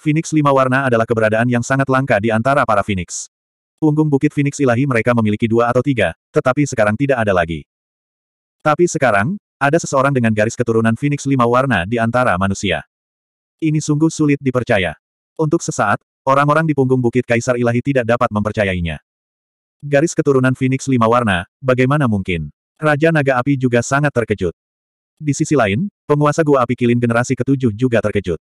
Phoenix lima warna adalah keberadaan yang sangat langka di antara para Phoenix. Punggung bukit Phoenix ilahi mereka memiliki dua atau tiga, tetapi sekarang tidak ada lagi. Tapi sekarang, ada seseorang dengan garis keturunan Phoenix lima warna di antara manusia. Ini sungguh sulit dipercaya. Untuk sesaat, orang-orang di punggung bukit Kaisar Ilahi tidak dapat mempercayainya. Garis keturunan Phoenix lima warna, bagaimana mungkin? Raja Naga Api juga sangat terkejut. Di sisi lain, penguasa Gua Api Kilin generasi ketujuh juga terkejut.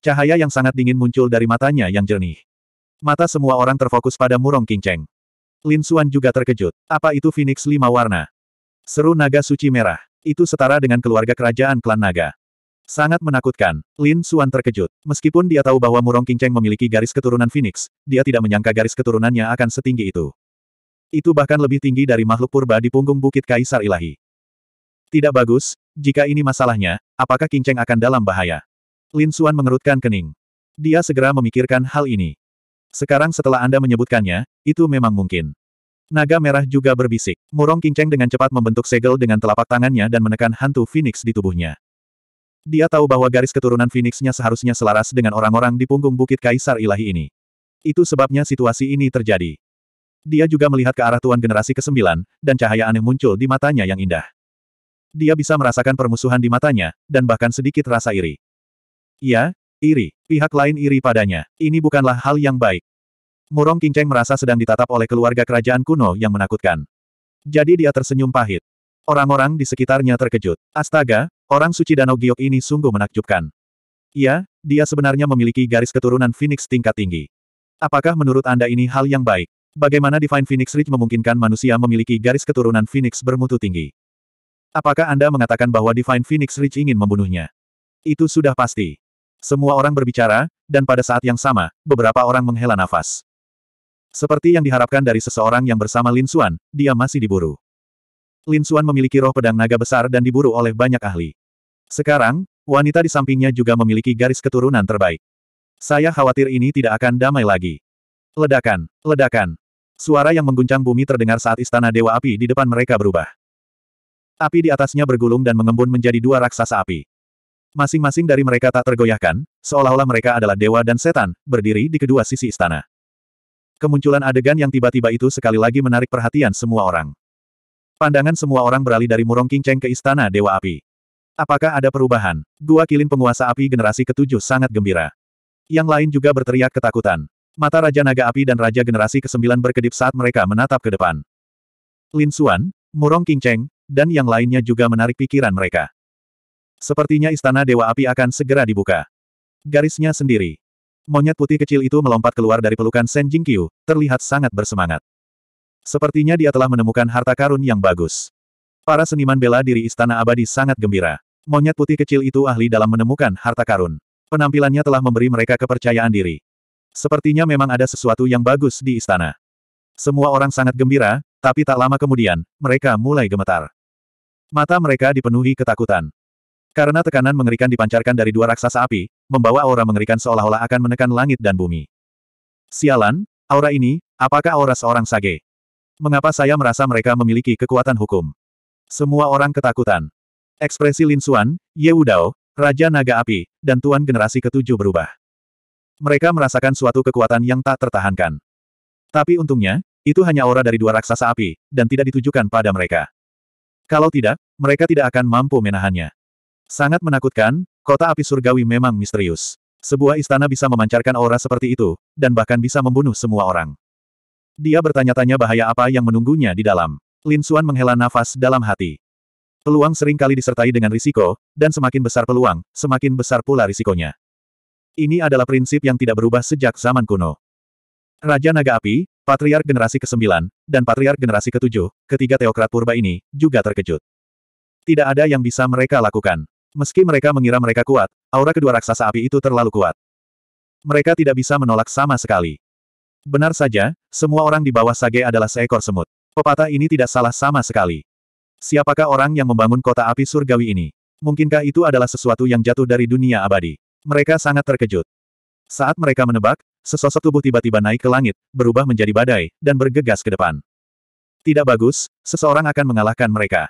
Cahaya yang sangat dingin muncul dari matanya yang jernih. Mata semua orang terfokus pada Murong Kinceng. Lin Xuan juga terkejut. Apa itu Phoenix lima warna? Seru naga suci merah. Itu setara dengan keluarga kerajaan klan naga. Sangat menakutkan. Lin Xuan terkejut. Meskipun dia tahu bahwa Murong Kinceng memiliki garis keturunan Phoenix, dia tidak menyangka garis keturunannya akan setinggi itu. Itu bahkan lebih tinggi dari makhluk purba di punggung Bukit Kaisar Ilahi. Tidak bagus, jika ini masalahnya, apakah Kinceng akan dalam bahaya? Lin Suan mengerutkan kening. Dia segera memikirkan hal ini. Sekarang setelah Anda menyebutkannya, itu memang mungkin. Naga merah juga berbisik. Murong Qingcheng dengan cepat membentuk segel dengan telapak tangannya dan menekan hantu Phoenix di tubuhnya. Dia tahu bahwa garis keturunan Phoenixnya seharusnya selaras dengan orang-orang di punggung Bukit Kaisar Ilahi ini. Itu sebabnya situasi ini terjadi. Dia juga melihat ke arah Tuan Generasi ke-9, dan cahaya aneh muncul di matanya yang indah. Dia bisa merasakan permusuhan di matanya, dan bahkan sedikit rasa iri. Iya, iri. Pihak lain iri padanya. Ini bukanlah hal yang baik. Murong Qingcheng merasa sedang ditatap oleh keluarga kerajaan kuno yang menakutkan. Jadi dia tersenyum pahit. Orang-orang di sekitarnya terkejut. Astaga, orang suci Danau Giok ini sungguh menakjubkan. Iya, dia sebenarnya memiliki garis keturunan Phoenix tingkat tinggi. Apakah menurut Anda ini hal yang baik? Bagaimana Divine Phoenix Ridge memungkinkan manusia memiliki garis keturunan Phoenix bermutu tinggi? Apakah Anda mengatakan bahwa Divine Phoenix Ridge ingin membunuhnya? Itu sudah pasti. Semua orang berbicara, dan pada saat yang sama, beberapa orang menghela nafas. Seperti yang diharapkan dari seseorang yang bersama Lin Xuan, dia masih diburu. Lin Xuan memiliki roh pedang naga besar dan diburu oleh banyak ahli. Sekarang, wanita di sampingnya juga memiliki garis keturunan terbaik. Saya khawatir ini tidak akan damai lagi. Ledakan, ledakan. Suara yang mengguncang bumi terdengar saat istana Dewa Api di depan mereka berubah. Api di atasnya bergulung dan mengembun menjadi dua raksasa api. Masing-masing dari mereka tak tergoyahkan, seolah-olah mereka adalah dewa dan setan, berdiri di kedua sisi istana. Kemunculan adegan yang tiba-tiba itu sekali lagi menarik perhatian semua orang. Pandangan semua orang beralih dari Murong Kinceng ke Istana Dewa Api. Apakah ada perubahan? Gua Kilin penguasa api generasi ketujuh sangat gembira. Yang lain juga berteriak ketakutan. Mata Raja Naga Api dan Raja Generasi ke-9 berkedip saat mereka menatap ke depan. Lin Xuan, Murong Kinceng, dan yang lainnya juga menarik pikiran mereka. Sepertinya istana Dewa Api akan segera dibuka. Garisnya sendiri. Monyet putih kecil itu melompat keluar dari pelukan Sen Jingqiu, terlihat sangat bersemangat. Sepertinya dia telah menemukan harta karun yang bagus. Para seniman bela diri istana abadi sangat gembira. Monyet putih kecil itu ahli dalam menemukan harta karun. Penampilannya telah memberi mereka kepercayaan diri. Sepertinya memang ada sesuatu yang bagus di istana. Semua orang sangat gembira, tapi tak lama kemudian, mereka mulai gemetar. Mata mereka dipenuhi ketakutan. Karena tekanan mengerikan dipancarkan dari dua raksasa api, membawa aura mengerikan seolah-olah akan menekan langit dan bumi. Sialan, aura ini, apakah aura seorang sage? Mengapa saya merasa mereka memiliki kekuatan hukum? Semua orang ketakutan. Ekspresi Lin Xuan, Ye Wudao, Raja Naga Api, dan Tuan Generasi Ketujuh berubah. Mereka merasakan suatu kekuatan yang tak tertahankan. Tapi untungnya, itu hanya aura dari dua raksasa api, dan tidak ditujukan pada mereka. Kalau tidak, mereka tidak akan mampu menahannya. Sangat menakutkan, kota api surgawi memang misterius. Sebuah istana bisa memancarkan aura seperti itu, dan bahkan bisa membunuh semua orang. Dia bertanya-tanya bahaya apa yang menunggunya di dalam. Lin Xuan menghela nafas dalam hati. Peluang seringkali disertai dengan risiko, dan semakin besar peluang, semakin besar pula risikonya. Ini adalah prinsip yang tidak berubah sejak zaman kuno. Raja Naga Api, Patriark Generasi ke-9, dan Patriark Generasi ke-7, ketiga Teokrat Purba ini, juga terkejut. Tidak ada yang bisa mereka lakukan. Meski mereka mengira mereka kuat, aura kedua raksasa api itu terlalu kuat. Mereka tidak bisa menolak sama sekali. Benar saja, semua orang di bawah Sage adalah seekor semut. Pepatah ini tidak salah sama sekali. Siapakah orang yang membangun kota api surgawi ini? Mungkinkah itu adalah sesuatu yang jatuh dari dunia abadi? Mereka sangat terkejut. Saat mereka menebak, sesosok tubuh tiba-tiba naik ke langit, berubah menjadi badai, dan bergegas ke depan. Tidak bagus, seseorang akan mengalahkan mereka.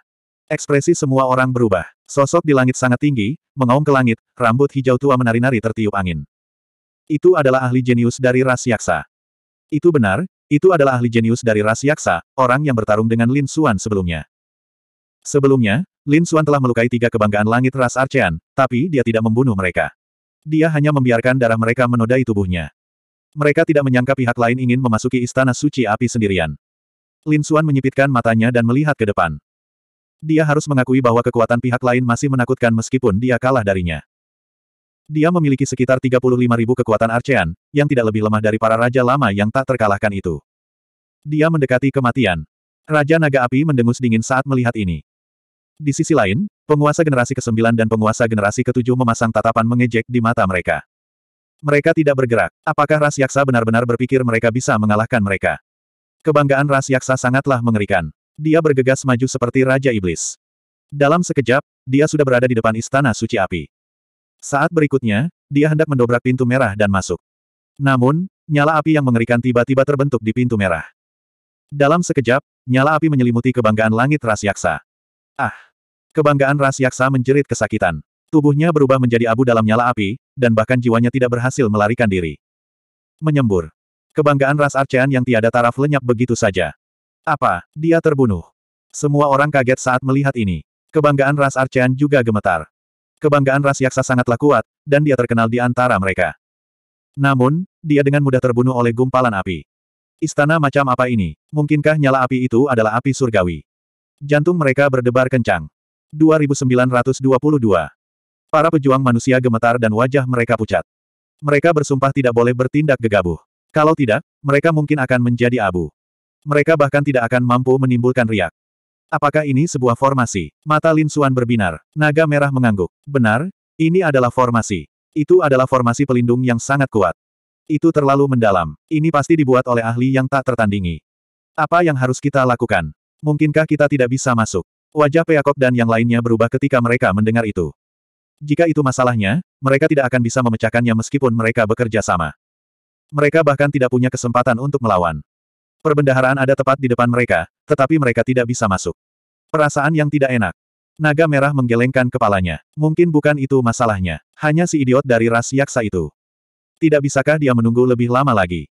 Ekspresi semua orang berubah. Sosok di langit sangat tinggi, mengaum ke langit, rambut hijau tua menari-nari tertiup angin. Itu adalah ahli jenius dari ras yaksa. Itu benar, itu adalah ahli jenius dari ras yaksa, orang yang bertarung dengan Lin Xuan sebelumnya. Sebelumnya, Lin Xuan telah melukai tiga kebanggaan langit ras Arcean, tapi dia tidak membunuh mereka. Dia hanya membiarkan darah mereka menodai tubuhnya. Mereka tidak menyangka pihak lain ingin memasuki istana suci api sendirian. Lin Xuan menyipitkan matanya dan melihat ke depan. Dia harus mengakui bahwa kekuatan pihak lain masih menakutkan meskipun dia kalah darinya. Dia memiliki sekitar 35.000 kekuatan Archean, yang tidak lebih lemah dari para raja lama yang tak terkalahkan itu. Dia mendekati kematian. Raja Naga Api mendengus dingin saat melihat ini. Di sisi lain, penguasa generasi ke-9 dan penguasa generasi ke-7 memasang tatapan mengejek di mata mereka. Mereka tidak bergerak. Apakah ras yaksa benar-benar berpikir mereka bisa mengalahkan mereka? Kebanggaan ras yaksa sangatlah mengerikan dia bergegas maju seperti Raja Iblis. Dalam sekejap, dia sudah berada di depan Istana Suci Api. Saat berikutnya, dia hendak mendobrak pintu merah dan masuk. Namun, nyala api yang mengerikan tiba-tiba terbentuk di pintu merah. Dalam sekejap, nyala api menyelimuti kebanggaan langit ras yaksa. Ah! Kebanggaan ras yaksa menjerit kesakitan. Tubuhnya berubah menjadi abu dalam nyala api, dan bahkan jiwanya tidak berhasil melarikan diri. Menyembur. Kebanggaan ras Arcean yang tiada taraf lenyap begitu saja. Apa? Dia terbunuh. Semua orang kaget saat melihat ini. Kebanggaan ras Archan juga gemetar. Kebanggaan ras Yaksa sangatlah kuat, dan dia terkenal di antara mereka. Namun, dia dengan mudah terbunuh oleh gumpalan api. Istana macam apa ini? Mungkinkah nyala api itu adalah api surgawi? Jantung mereka berdebar kencang. 2922. Para pejuang manusia gemetar dan wajah mereka pucat. Mereka bersumpah tidak boleh bertindak gegabah. Kalau tidak, mereka mungkin akan menjadi abu. Mereka bahkan tidak akan mampu menimbulkan riak. Apakah ini sebuah formasi? Mata Lin Suan berbinar. Naga merah mengangguk. Benar, ini adalah formasi. Itu adalah formasi pelindung yang sangat kuat. Itu terlalu mendalam. Ini pasti dibuat oleh ahli yang tak tertandingi. Apa yang harus kita lakukan? Mungkinkah kita tidak bisa masuk? Wajah Peacock dan yang lainnya berubah ketika mereka mendengar itu. Jika itu masalahnya, mereka tidak akan bisa memecahkannya meskipun mereka bekerja sama. Mereka bahkan tidak punya kesempatan untuk melawan. Perbendaharaan ada tepat di depan mereka, tetapi mereka tidak bisa masuk. Perasaan yang tidak enak. Naga merah menggelengkan kepalanya. Mungkin bukan itu masalahnya. Hanya si idiot dari ras yaksa itu. Tidak bisakah dia menunggu lebih lama lagi?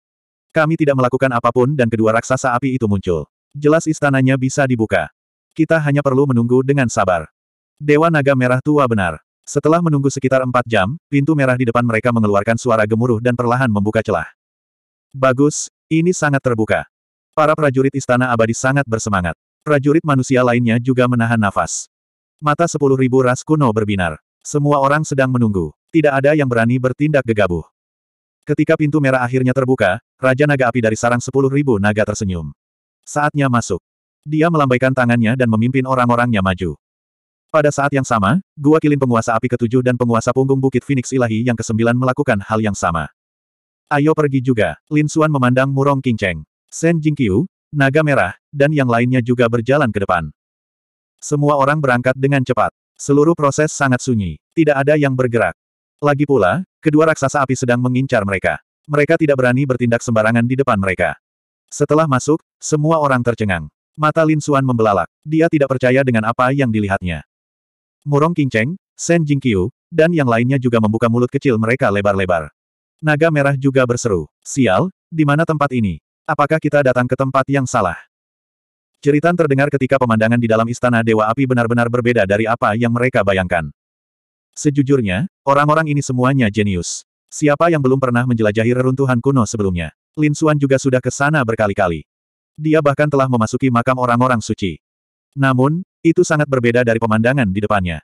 Kami tidak melakukan apapun dan kedua raksasa api itu muncul. Jelas istananya bisa dibuka. Kita hanya perlu menunggu dengan sabar. Dewa Naga Merah tua benar. Setelah menunggu sekitar empat jam, pintu merah di depan mereka mengeluarkan suara gemuruh dan perlahan membuka celah. Bagus, ini sangat terbuka. Para prajurit istana abadi sangat bersemangat. Prajurit manusia lainnya juga menahan nafas. Mata sepuluh ribu ras kuno berbinar. Semua orang sedang menunggu. Tidak ada yang berani bertindak gegabah. Ketika pintu merah akhirnya terbuka, Raja Naga Api dari sarang sepuluh ribu naga tersenyum. Saatnya masuk. Dia melambaikan tangannya dan memimpin orang-orangnya maju. Pada saat yang sama, Gua Kilin Penguasa Api Ketujuh dan Penguasa Punggung Bukit Phoenix Ilahi yang kesembilan melakukan hal yang sama. Ayo pergi juga, Lin Xuan memandang Murong King Cheng. Shen Jingqiu, Naga Merah, dan yang lainnya juga berjalan ke depan. Semua orang berangkat dengan cepat. Seluruh proses sangat sunyi. Tidak ada yang bergerak. Lagi pula, kedua raksasa api sedang mengincar mereka. Mereka tidak berani bertindak sembarangan di depan mereka. Setelah masuk, semua orang tercengang. Mata Lin Xuan membelalak. Dia tidak percaya dengan apa yang dilihatnya. Murong Kinceng, Shen Jingqiu, dan yang lainnya juga membuka mulut kecil mereka lebar-lebar. Naga merah juga berseru. Sial, di mana tempat ini? Apakah kita datang ke tempat yang salah? Ceritan terdengar ketika pemandangan di dalam istana Dewa Api benar-benar berbeda dari apa yang mereka bayangkan. Sejujurnya, orang-orang ini semuanya jenius. Siapa yang belum pernah menjelajahi reruntuhan kuno sebelumnya? Lin Xuan juga sudah ke sana berkali-kali. Dia bahkan telah memasuki makam orang-orang suci. Namun, itu sangat berbeda dari pemandangan di depannya.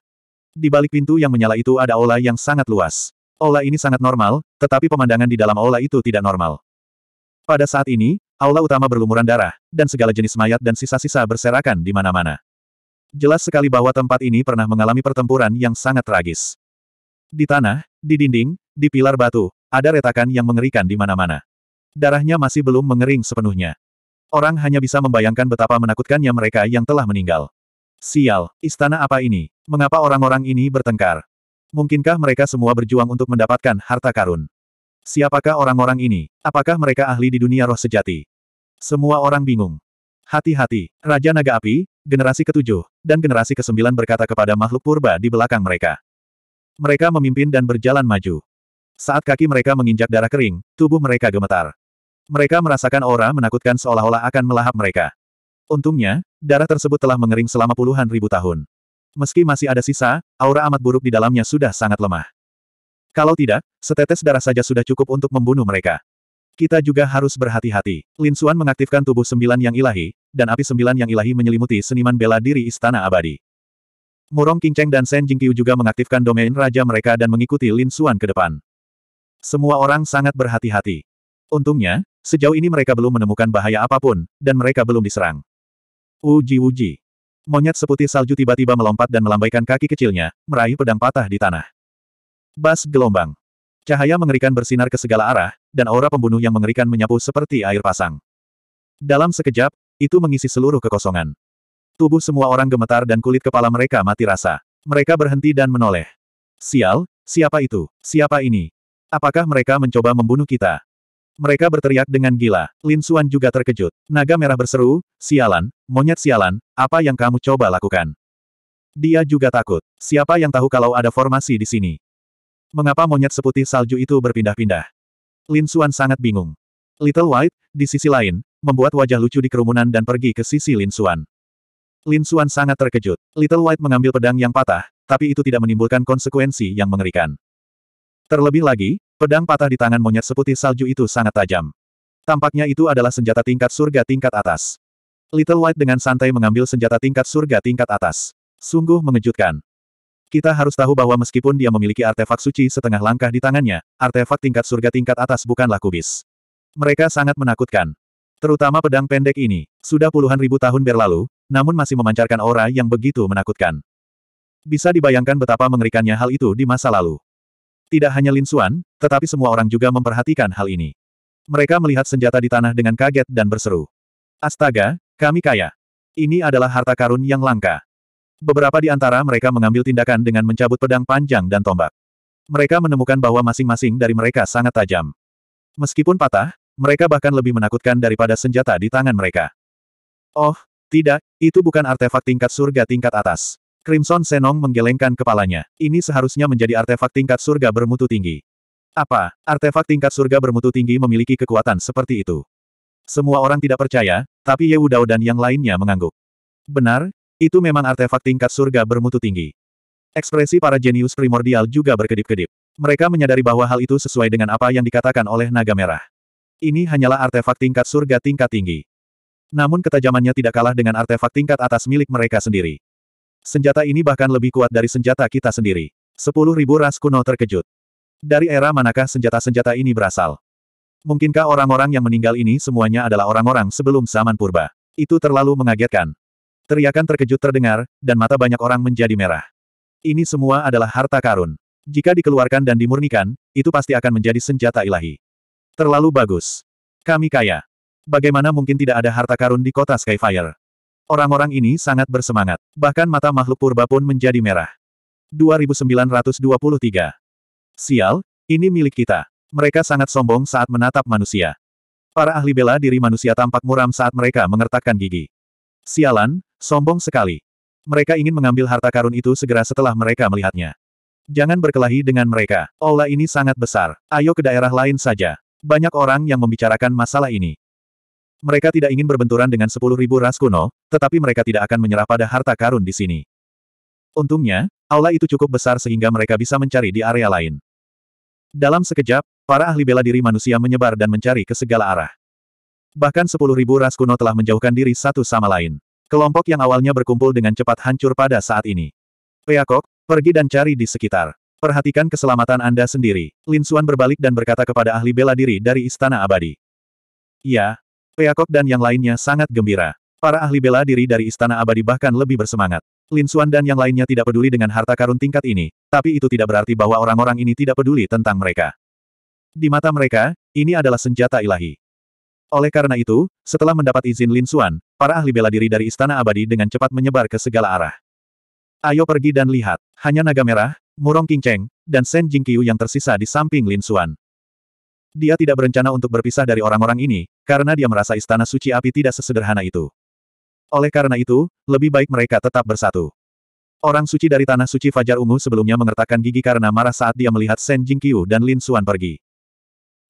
Di balik pintu yang menyala itu ada aula yang sangat luas. Aula ini sangat normal, tetapi pemandangan di dalam aula itu tidak normal. Pada saat ini, aula utama berlumuran darah, dan segala jenis mayat dan sisa-sisa berserakan di mana-mana. Jelas sekali bahwa tempat ini pernah mengalami pertempuran yang sangat tragis. Di tanah, di dinding, di pilar batu, ada retakan yang mengerikan di mana-mana. Darahnya masih belum mengering sepenuhnya. Orang hanya bisa membayangkan betapa menakutkannya mereka yang telah meninggal. Sial, istana apa ini? Mengapa orang-orang ini bertengkar? Mungkinkah mereka semua berjuang untuk mendapatkan harta karun? Siapakah orang-orang ini? Apakah mereka ahli di dunia roh sejati? Semua orang bingung. Hati-hati, Raja Naga Api, generasi ketujuh, dan generasi kesembilan berkata kepada makhluk purba di belakang mereka. Mereka memimpin dan berjalan maju. Saat kaki mereka menginjak darah kering, tubuh mereka gemetar. Mereka merasakan aura menakutkan seolah-olah akan melahap mereka. Untungnya, darah tersebut telah mengering selama puluhan ribu tahun. Meski masih ada sisa, aura amat buruk di dalamnya sudah sangat lemah. Kalau tidak, setetes darah saja sudah cukup untuk membunuh mereka. Kita juga harus berhati-hati. Lin Xuan mengaktifkan tubuh sembilan yang ilahi, dan api sembilan yang ilahi menyelimuti seniman bela diri Istana Abadi. Murong King Cheng dan Shen Jingqiu juga mengaktifkan domain raja mereka dan mengikuti Lin Xuan ke depan. Semua orang sangat berhati-hati. Untungnya, sejauh ini mereka belum menemukan bahaya apapun, dan mereka belum diserang. Uji-uji. Monyet seputih salju tiba-tiba melompat dan melambaikan kaki kecilnya, meraih pedang patah di tanah. Bas gelombang. Cahaya mengerikan bersinar ke segala arah, dan aura pembunuh yang mengerikan menyapu seperti air pasang. Dalam sekejap, itu mengisi seluruh kekosongan. Tubuh semua orang gemetar dan kulit kepala mereka mati rasa. Mereka berhenti dan menoleh. Sial, siapa itu? Siapa ini? Apakah mereka mencoba membunuh kita? Mereka berteriak dengan gila. Lin Suan juga terkejut. Naga merah berseru, sialan, monyet sialan, apa yang kamu coba lakukan? Dia juga takut. Siapa yang tahu kalau ada formasi di sini? Mengapa monyet seputih salju itu berpindah-pindah? Lin Xuan sangat bingung. Little White, di sisi lain, membuat wajah lucu di kerumunan dan pergi ke sisi Lin Xuan. Lin Xuan sangat terkejut. Little White mengambil pedang yang patah, tapi itu tidak menimbulkan konsekuensi yang mengerikan. Terlebih lagi, pedang patah di tangan monyet seputih salju itu sangat tajam. Tampaknya itu adalah senjata tingkat surga tingkat atas. Little White dengan santai mengambil senjata tingkat surga tingkat atas. Sungguh mengejutkan. Kita harus tahu bahwa meskipun dia memiliki artefak suci setengah langkah di tangannya, artefak tingkat surga tingkat atas bukanlah kubis. Mereka sangat menakutkan. Terutama pedang pendek ini, sudah puluhan ribu tahun berlalu, namun masih memancarkan aura yang begitu menakutkan. Bisa dibayangkan betapa mengerikannya hal itu di masa lalu. Tidak hanya Lin Xuan, tetapi semua orang juga memperhatikan hal ini. Mereka melihat senjata di tanah dengan kaget dan berseru. Astaga, kami kaya. Ini adalah harta karun yang langka. Beberapa di antara mereka mengambil tindakan dengan mencabut pedang panjang dan tombak. Mereka menemukan bahwa masing-masing dari mereka sangat tajam. Meskipun patah, mereka bahkan lebih menakutkan daripada senjata di tangan mereka. Oh, tidak, itu bukan artefak tingkat surga tingkat atas. Crimson Senong menggelengkan kepalanya. Ini seharusnya menjadi artefak tingkat surga bermutu tinggi. Apa, artefak tingkat surga bermutu tinggi memiliki kekuatan seperti itu? Semua orang tidak percaya, tapi Yewudao dan yang lainnya mengangguk. Benar, itu memang artefak tingkat surga bermutu tinggi. Ekspresi para jenius primordial juga berkedip-kedip. Mereka menyadari bahwa hal itu sesuai dengan apa yang dikatakan oleh naga merah. Ini hanyalah artefak tingkat surga tingkat tinggi. Namun ketajamannya tidak kalah dengan artefak tingkat atas milik mereka sendiri. Senjata ini bahkan lebih kuat dari senjata kita sendiri. Sepuluh ribu ras kuno terkejut. Dari era manakah senjata-senjata ini berasal? Mungkinkah orang-orang yang meninggal ini semuanya adalah orang-orang sebelum zaman purba? Itu terlalu mengagetkan. Teriakan terkejut terdengar, dan mata banyak orang menjadi merah. Ini semua adalah harta karun. Jika dikeluarkan dan dimurnikan, itu pasti akan menjadi senjata ilahi. Terlalu bagus. Kami kaya. Bagaimana mungkin tidak ada harta karun di kota Skyfire? Orang-orang ini sangat bersemangat. Bahkan mata makhluk purba pun menjadi merah. 2923. Sial, ini milik kita. Mereka sangat sombong saat menatap manusia. Para ahli bela diri manusia tampak muram saat mereka mengertakkan gigi. Sialan, Sombong sekali. Mereka ingin mengambil harta karun itu segera setelah mereka melihatnya. Jangan berkelahi dengan mereka. Ola ini sangat besar. Ayo ke daerah lain saja. Banyak orang yang membicarakan masalah ini. Mereka tidak ingin berbenturan dengan sepuluh ribu ras kuno, tetapi mereka tidak akan menyerah pada harta karun di sini. Untungnya, aula itu cukup besar sehingga mereka bisa mencari di area lain. Dalam sekejap, para ahli bela diri manusia menyebar dan mencari ke segala arah. Bahkan sepuluh ribu ras kuno telah menjauhkan diri satu sama lain. Kelompok yang awalnya berkumpul dengan cepat hancur pada saat ini. Peacock, pergi dan cari di sekitar. Perhatikan keselamatan Anda sendiri. Lin Xuan berbalik dan berkata kepada ahli bela diri dari Istana Abadi. Ya, Peacock dan yang lainnya sangat gembira. Para ahli bela diri dari Istana Abadi bahkan lebih bersemangat. Lin Xuan dan yang lainnya tidak peduli dengan harta karun tingkat ini, tapi itu tidak berarti bahwa orang-orang ini tidak peduli tentang mereka. Di mata mereka, ini adalah senjata ilahi. Oleh karena itu, setelah mendapat izin Lin Xuan, para ahli bela diri dari Istana Abadi dengan cepat menyebar ke segala arah. Ayo pergi dan lihat, hanya naga merah, murong kinceng, dan Sen Jingqiu yang tersisa di samping Lin Xuan. Dia tidak berencana untuk berpisah dari orang-orang ini, karena dia merasa Istana Suci Api tidak sesederhana itu. Oleh karena itu, lebih baik mereka tetap bersatu. Orang suci dari Tanah Suci Fajar Ungu sebelumnya mengertakkan gigi karena marah saat dia melihat Shen Jingqiu dan Lin Xuan pergi.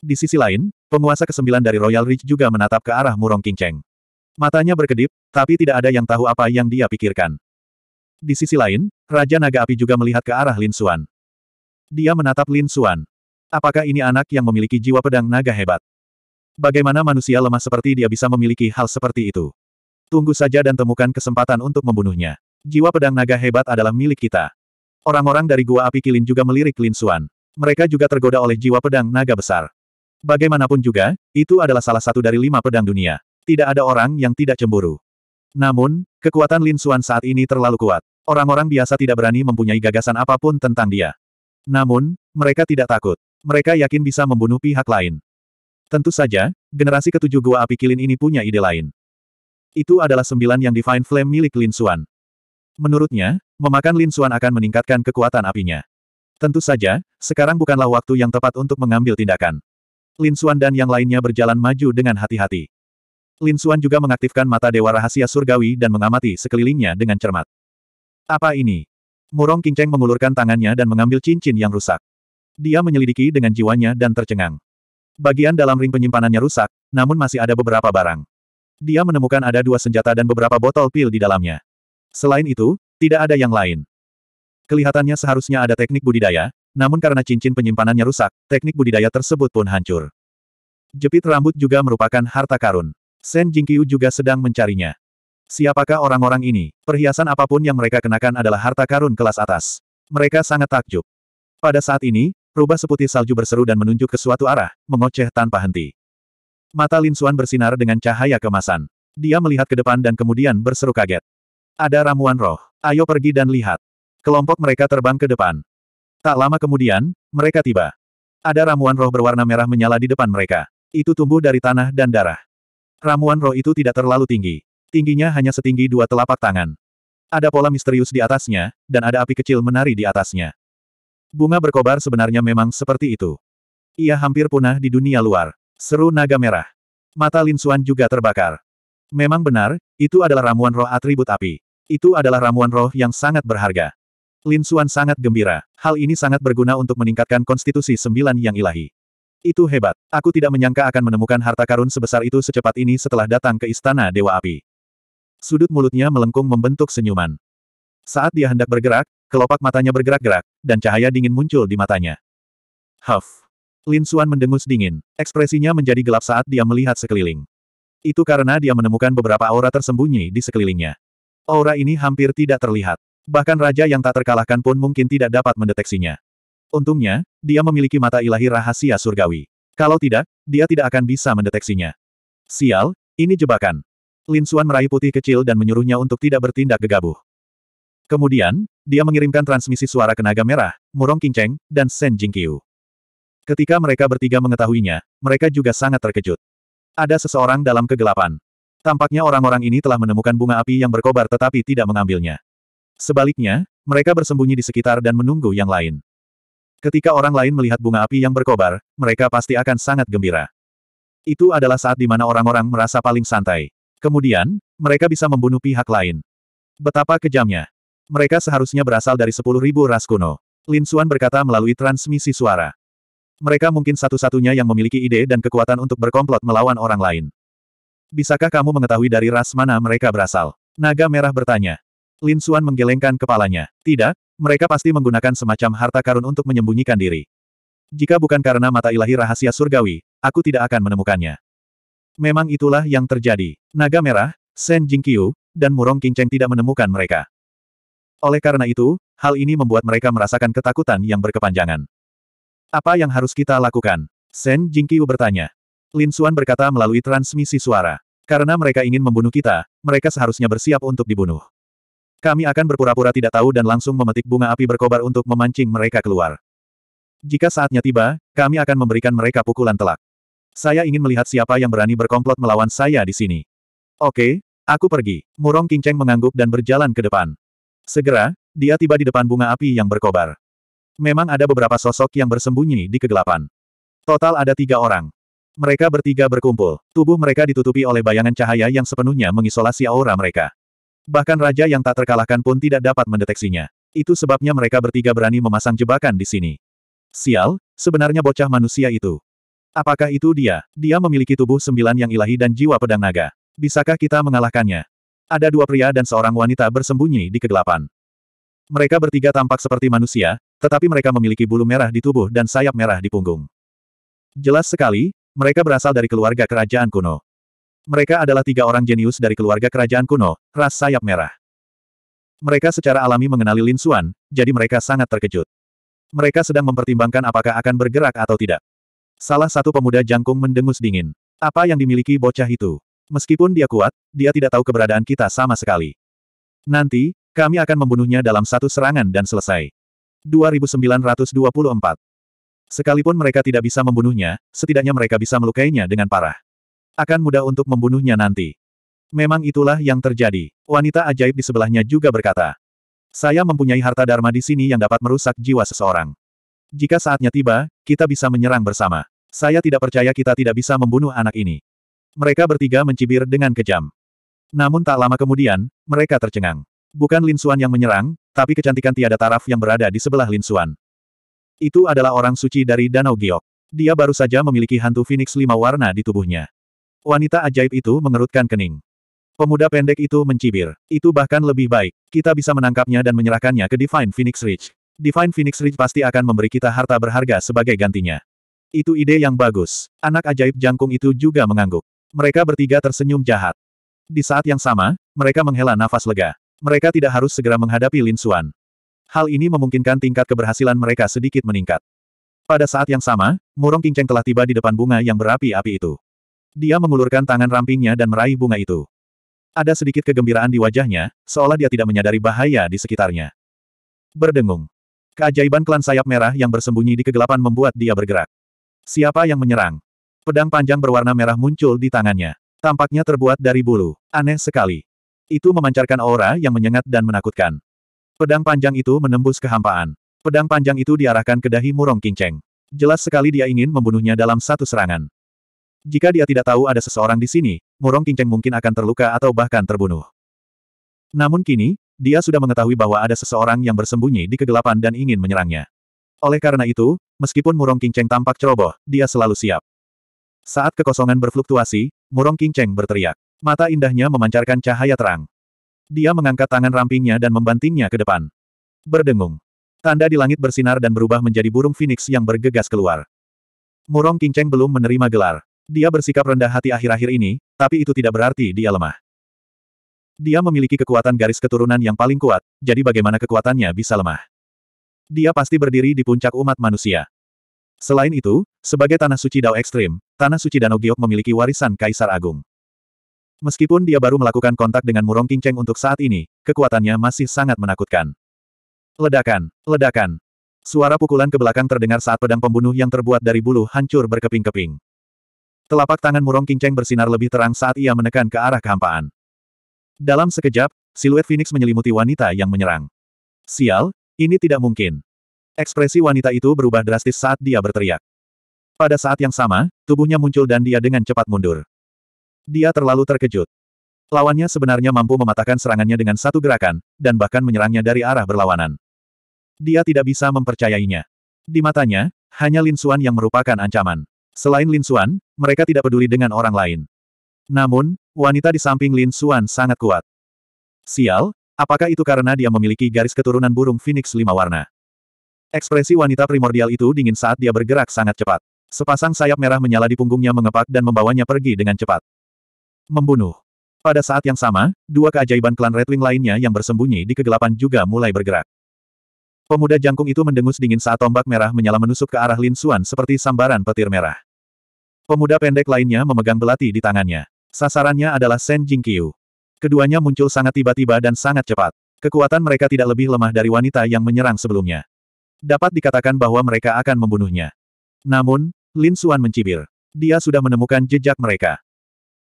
Di sisi lain, penguasa ke-9 dari Royal Ridge juga menatap ke arah Murong King Matanya berkedip, tapi tidak ada yang tahu apa yang dia pikirkan. Di sisi lain, Raja Naga Api juga melihat ke arah Lin Xuan. Dia menatap Lin Xuan. Apakah ini anak yang memiliki jiwa pedang naga hebat? Bagaimana manusia lemah seperti dia bisa memiliki hal seperti itu? Tunggu saja dan temukan kesempatan untuk membunuhnya. Jiwa pedang naga hebat adalah milik kita. Orang-orang dari Gua Api Kilin juga melirik Lin Xuan. Mereka juga tergoda oleh jiwa pedang naga besar. Bagaimanapun juga, itu adalah salah satu dari lima pedang dunia. Tidak ada orang yang tidak cemburu. Namun, kekuatan Lin Xuan saat ini terlalu kuat. Orang-orang biasa tidak berani mempunyai gagasan apapun tentang dia. Namun, mereka tidak takut. Mereka yakin bisa membunuh pihak lain. Tentu saja, generasi ketujuh gua api kilin ini punya ide lain. Itu adalah sembilan yang Divine Flame milik Lin Xuan. Menurutnya, memakan Lin Xuan akan meningkatkan kekuatan apinya. Tentu saja, sekarang bukanlah waktu yang tepat untuk mengambil tindakan. Lin Xuan dan yang lainnya berjalan maju dengan hati-hati. Lin Xuan juga mengaktifkan mata dewa rahasia surgawi dan mengamati sekelilingnya dengan cermat. Apa ini? Murong Cheng mengulurkan tangannya dan mengambil cincin yang rusak. Dia menyelidiki dengan jiwanya dan tercengang. Bagian dalam ring penyimpanannya rusak, namun masih ada beberapa barang. Dia menemukan ada dua senjata dan beberapa botol pil di dalamnya. Selain itu, tidak ada yang lain. Kelihatannya seharusnya ada teknik budidaya, namun karena cincin penyimpanannya rusak, teknik budidaya tersebut pun hancur. Jepit rambut juga merupakan harta karun. Shen Jingqiu juga sedang mencarinya. Siapakah orang-orang ini? Perhiasan apapun yang mereka kenakan adalah harta karun kelas atas. Mereka sangat takjub. Pada saat ini, rubah seputih salju berseru dan menunjuk ke suatu arah, mengoceh tanpa henti. Mata Lin Xuan bersinar dengan cahaya kemasan. Dia melihat ke depan dan kemudian berseru kaget. Ada ramuan roh. Ayo pergi dan lihat. Kelompok mereka terbang ke depan. Tak lama kemudian, mereka tiba. Ada ramuan roh berwarna merah menyala di depan mereka. Itu tumbuh dari tanah dan darah. Ramuan roh itu tidak terlalu tinggi. Tingginya hanya setinggi dua telapak tangan. Ada pola misterius di atasnya, dan ada api kecil menari di atasnya. Bunga berkobar sebenarnya memang seperti itu. Ia hampir punah di dunia luar. Seru naga merah. Mata Lin Xuan juga terbakar. Memang benar, itu adalah ramuan roh atribut api. Itu adalah ramuan roh yang sangat berharga. Lin Xuan sangat gembira. Hal ini sangat berguna untuk meningkatkan konstitusi sembilan yang ilahi. Itu hebat. Aku tidak menyangka akan menemukan harta karun sebesar itu secepat ini setelah datang ke Istana Dewa Api. Sudut mulutnya melengkung membentuk senyuman. Saat dia hendak bergerak, kelopak matanya bergerak-gerak, dan cahaya dingin muncul di matanya. Huff. Lin Xuan mendengus dingin. Ekspresinya menjadi gelap saat dia melihat sekeliling. Itu karena dia menemukan beberapa aura tersembunyi di sekelilingnya. Aura ini hampir tidak terlihat. Bahkan raja yang tak terkalahkan pun mungkin tidak dapat mendeteksinya. Untungnya, dia memiliki mata ilahi rahasia surgawi. Kalau tidak, dia tidak akan bisa mendeteksinya. Sial, ini jebakan. Lin Xuan meraih putih kecil dan menyuruhnya untuk tidak bertindak gegabah. Kemudian, dia mengirimkan transmisi suara ke naga merah, Murong Kinceng, dan Sen Jingqiu. Ketika mereka bertiga mengetahuinya, mereka juga sangat terkejut. Ada seseorang dalam kegelapan. Tampaknya orang-orang ini telah menemukan bunga api yang berkobar tetapi tidak mengambilnya. Sebaliknya, mereka bersembunyi di sekitar dan menunggu yang lain. Ketika orang lain melihat bunga api yang berkobar, mereka pasti akan sangat gembira. Itu adalah saat di mana orang-orang merasa paling santai. Kemudian, mereka bisa membunuh pihak lain. Betapa kejamnya. Mereka seharusnya berasal dari 10.000 ras kuno. Lin Xuan berkata melalui transmisi suara. Mereka mungkin satu-satunya yang memiliki ide dan kekuatan untuk berkomplot melawan orang lain. Bisakah kamu mengetahui dari ras mana mereka berasal? Naga Merah bertanya. Lin Suan menggelengkan kepalanya. Tidak, mereka pasti menggunakan semacam harta karun untuk menyembunyikan diri. Jika bukan karena mata ilahi rahasia surgawi, aku tidak akan menemukannya. Memang itulah yang terjadi. Naga Merah, Shen Jingqiu, dan Murong Qingcheng tidak menemukan mereka. Oleh karena itu, hal ini membuat mereka merasakan ketakutan yang berkepanjangan. Apa yang harus kita lakukan? Shen Jingqiu bertanya. Lin Suan berkata melalui transmisi suara. Karena mereka ingin membunuh kita, mereka seharusnya bersiap untuk dibunuh. Kami akan berpura-pura tidak tahu dan langsung memetik bunga api berkobar untuk memancing mereka keluar. Jika saatnya tiba, kami akan memberikan mereka pukulan telak. Saya ingin melihat siapa yang berani berkomplot melawan saya di sini. Oke, aku pergi. Murong Kinceng mengangguk dan berjalan ke depan. Segera, dia tiba di depan bunga api yang berkobar. Memang ada beberapa sosok yang bersembunyi di kegelapan. Total ada tiga orang. Mereka bertiga berkumpul. Tubuh mereka ditutupi oleh bayangan cahaya yang sepenuhnya mengisolasi aura mereka. Bahkan raja yang tak terkalahkan pun tidak dapat mendeteksinya. Itu sebabnya mereka bertiga berani memasang jebakan di sini. Sial, sebenarnya bocah manusia itu. Apakah itu dia? Dia memiliki tubuh sembilan yang ilahi dan jiwa pedang naga. Bisakah kita mengalahkannya? Ada dua pria dan seorang wanita bersembunyi di kegelapan. Mereka bertiga tampak seperti manusia, tetapi mereka memiliki bulu merah di tubuh dan sayap merah di punggung. Jelas sekali, mereka berasal dari keluarga kerajaan kuno. Mereka adalah tiga orang jenius dari keluarga kerajaan kuno, ras sayap merah. Mereka secara alami mengenali Lin Xuan, jadi mereka sangat terkejut. Mereka sedang mempertimbangkan apakah akan bergerak atau tidak. Salah satu pemuda jangkung mendengus dingin. Apa yang dimiliki bocah itu? Meskipun dia kuat, dia tidak tahu keberadaan kita sama sekali. Nanti, kami akan membunuhnya dalam satu serangan dan selesai. 2924 Sekalipun mereka tidak bisa membunuhnya, setidaknya mereka bisa melukainya dengan parah. Akan mudah untuk membunuhnya nanti. Memang itulah yang terjadi. Wanita ajaib di sebelahnya juga berkata. Saya mempunyai harta dharma di sini yang dapat merusak jiwa seseorang. Jika saatnya tiba, kita bisa menyerang bersama. Saya tidak percaya kita tidak bisa membunuh anak ini. Mereka bertiga mencibir dengan kejam. Namun tak lama kemudian, mereka tercengang. Bukan Lin Suan yang menyerang, tapi kecantikan tiada taraf yang berada di sebelah Lin Suan. Itu adalah orang suci dari Danau Giok. Dia baru saja memiliki hantu Phoenix lima warna di tubuhnya. Wanita ajaib itu mengerutkan kening. Pemuda pendek itu mencibir. Itu bahkan lebih baik. Kita bisa menangkapnya dan menyerahkannya ke Divine Phoenix Ridge. Divine Phoenix Ridge pasti akan memberi kita harta berharga sebagai gantinya. Itu ide yang bagus. Anak ajaib jangkung itu juga mengangguk. Mereka bertiga tersenyum jahat. Di saat yang sama, mereka menghela nafas lega. Mereka tidak harus segera menghadapi Lin Xuan. Hal ini memungkinkan tingkat keberhasilan mereka sedikit meningkat. Pada saat yang sama, Murong Kinceng telah tiba di depan bunga yang berapi-api itu. Dia mengulurkan tangan rampingnya dan meraih bunga itu. Ada sedikit kegembiraan di wajahnya, seolah dia tidak menyadari bahaya di sekitarnya. Berdengung. Keajaiban klan sayap merah yang bersembunyi di kegelapan membuat dia bergerak. Siapa yang menyerang? Pedang panjang berwarna merah muncul di tangannya. Tampaknya terbuat dari bulu. Aneh sekali. Itu memancarkan aura yang menyengat dan menakutkan. Pedang panjang itu menembus kehampaan. Pedang panjang itu diarahkan ke dahi Murong Kinceng. Jelas sekali dia ingin membunuhnya dalam satu serangan. Jika dia tidak tahu ada seseorang di sini, Murong Qingcheng mungkin akan terluka atau bahkan terbunuh. Namun kini, dia sudah mengetahui bahwa ada seseorang yang bersembunyi di kegelapan dan ingin menyerangnya. Oleh karena itu, meskipun Murong Qingcheng tampak ceroboh, dia selalu siap. Saat kekosongan berfluktuasi, Murong Qingcheng berteriak. Mata indahnya memancarkan cahaya terang. Dia mengangkat tangan rampingnya dan membantingnya ke depan. Berdengung. Tanda di langit bersinar dan berubah menjadi burung phoenix yang bergegas keluar. Murong Qingcheng belum menerima gelar. Dia bersikap rendah hati akhir-akhir ini, tapi itu tidak berarti dia lemah. Dia memiliki kekuatan garis keturunan yang paling kuat, jadi bagaimana kekuatannya bisa lemah? Dia pasti berdiri di puncak umat manusia. Selain itu, sebagai Tanah Suci Dao Ekstrim, Tanah Suci Danau Giok memiliki warisan Kaisar Agung. Meskipun dia baru melakukan kontak dengan Murong Kinceng untuk saat ini, kekuatannya masih sangat menakutkan. Ledakan, ledakan. Suara pukulan ke belakang terdengar saat pedang pembunuh yang terbuat dari bulu hancur berkeping-keping. Telapak tangan murong kinceng bersinar lebih terang saat ia menekan ke arah kehampaan. Dalam sekejap, siluet Phoenix menyelimuti wanita yang menyerang. Sial, ini tidak mungkin. Ekspresi wanita itu berubah drastis saat dia berteriak. Pada saat yang sama, tubuhnya muncul dan dia dengan cepat mundur. Dia terlalu terkejut. Lawannya sebenarnya mampu mematahkan serangannya dengan satu gerakan, dan bahkan menyerangnya dari arah berlawanan. Dia tidak bisa mempercayainya. Di matanya, hanya Lin Xuan yang merupakan ancaman. Selain Lin Xuan, mereka tidak peduli dengan orang lain. Namun, wanita di samping Lin Xuan sangat kuat. Sial, apakah itu karena dia memiliki garis keturunan burung Phoenix lima warna? Ekspresi wanita primordial itu dingin saat dia bergerak sangat cepat. Sepasang sayap merah menyala di punggungnya mengepak dan membawanya pergi dengan cepat. Membunuh. Pada saat yang sama, dua keajaiban klan Red Wing lainnya yang bersembunyi di kegelapan juga mulai bergerak. Pemuda jangkung itu mendengus dingin saat tombak merah menyala menusuk ke arah Lin Xuan seperti sambaran petir merah. Pemuda pendek lainnya memegang belati di tangannya. Sasarannya adalah Shen Jingqiu. Keduanya muncul sangat tiba-tiba dan sangat cepat. Kekuatan mereka tidak lebih lemah dari wanita yang menyerang sebelumnya. Dapat dikatakan bahwa mereka akan membunuhnya. Namun, Lin Xuan mencibir. Dia sudah menemukan jejak mereka.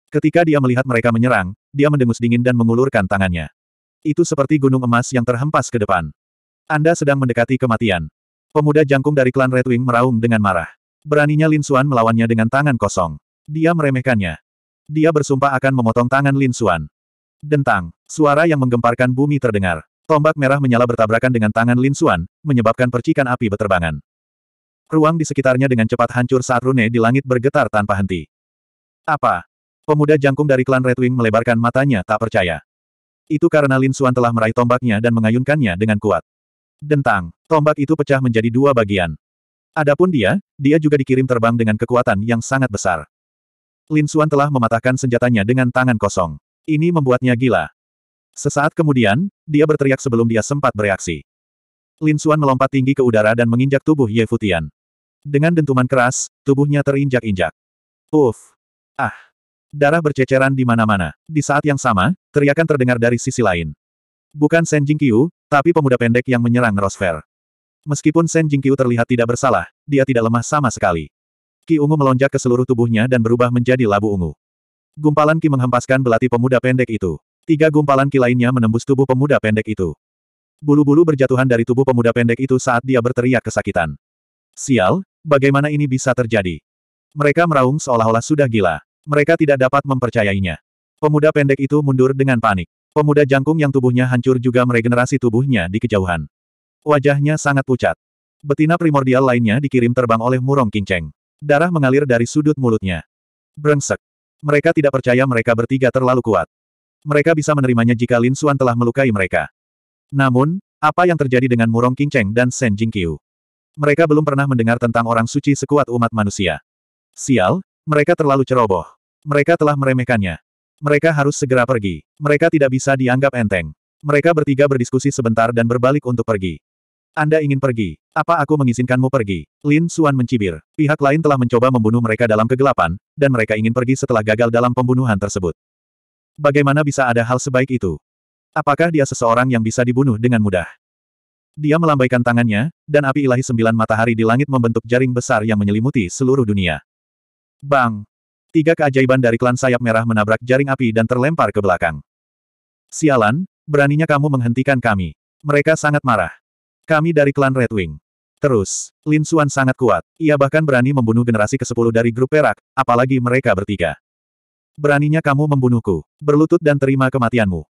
Ketika dia melihat mereka menyerang, dia mendengus dingin dan mengulurkan tangannya. Itu seperti gunung emas yang terhempas ke depan. Anda sedang mendekati kematian. Pemuda jangkung dari klan Red Wing meraung dengan marah. Beraninya Lin Xuan melawannya dengan tangan kosong. Dia meremehkannya. Dia bersumpah akan memotong tangan Lin Xuan. Dentang. Suara yang menggemparkan bumi terdengar. Tombak merah menyala bertabrakan dengan tangan Lin Xuan, menyebabkan percikan api beterbangan. Ruang di sekitarnya dengan cepat hancur saat rune di langit bergetar tanpa henti. Apa? Pemuda jangkung dari klan Red Wing melebarkan matanya tak percaya. Itu karena Lin Xuan telah meraih tombaknya dan mengayunkannya dengan kuat. Dentang, tombak itu pecah menjadi dua bagian. Adapun dia, dia juga dikirim terbang dengan kekuatan yang sangat besar. Lin Suan telah mematahkan senjatanya dengan tangan kosong. Ini membuatnya gila. Sesaat kemudian, dia berteriak sebelum dia sempat bereaksi. Lin Suan melompat tinggi ke udara dan menginjak tubuh Ye Futian. Dengan dentuman keras, tubuhnya terinjak-injak. Uff! Ah! Darah berceceran di mana-mana. Di saat yang sama, teriakan terdengar dari sisi lain. Bukan Shen Jingqiu, tapi pemuda pendek yang menyerang Rosfer. Meskipun Shen Jingqiu terlihat tidak bersalah, dia tidak lemah sama sekali. Ki ungu melonjak ke seluruh tubuhnya dan berubah menjadi labu ungu. Gumpalan Ki menghempaskan belati pemuda pendek itu. Tiga gumpalan Ki lainnya menembus tubuh pemuda pendek itu. Bulu-bulu berjatuhan dari tubuh pemuda pendek itu saat dia berteriak kesakitan. Sial, bagaimana ini bisa terjadi? Mereka meraung seolah-olah sudah gila. Mereka tidak dapat mempercayainya. Pemuda pendek itu mundur dengan panik. Pemuda jangkung yang tubuhnya hancur juga meregenerasi tubuhnya di kejauhan. Wajahnya sangat pucat. Betina primordial lainnya dikirim terbang oleh Murong Kinceng. Darah mengalir dari sudut mulutnya. Brengsek. Mereka tidak percaya mereka bertiga terlalu kuat. Mereka bisa menerimanya jika Lin Xuan telah melukai mereka. Namun, apa yang terjadi dengan Murong Kinceng dan Shen Jingqiu? Mereka belum pernah mendengar tentang orang suci sekuat umat manusia. Sial, mereka terlalu ceroboh. Mereka telah meremehkannya. Mereka harus segera pergi. Mereka tidak bisa dianggap enteng. Mereka bertiga berdiskusi sebentar dan berbalik untuk pergi. Anda ingin pergi? Apa aku mengizinkanmu pergi? Lin Suan mencibir. Pihak lain telah mencoba membunuh mereka dalam kegelapan, dan mereka ingin pergi setelah gagal dalam pembunuhan tersebut. Bagaimana bisa ada hal sebaik itu? Apakah dia seseorang yang bisa dibunuh dengan mudah? Dia melambaikan tangannya, dan api ilahi sembilan matahari di langit membentuk jaring besar yang menyelimuti seluruh dunia. Bang! Tiga keajaiban dari klan sayap merah menabrak jaring api dan terlempar ke belakang. Sialan, beraninya kamu menghentikan kami. Mereka sangat marah. Kami dari klan Red Wing. Terus, Lin Xuan sangat kuat. Ia bahkan berani membunuh generasi ke-10 dari grup perak, apalagi mereka bertiga. Beraninya kamu membunuhku. Berlutut dan terima kematianmu.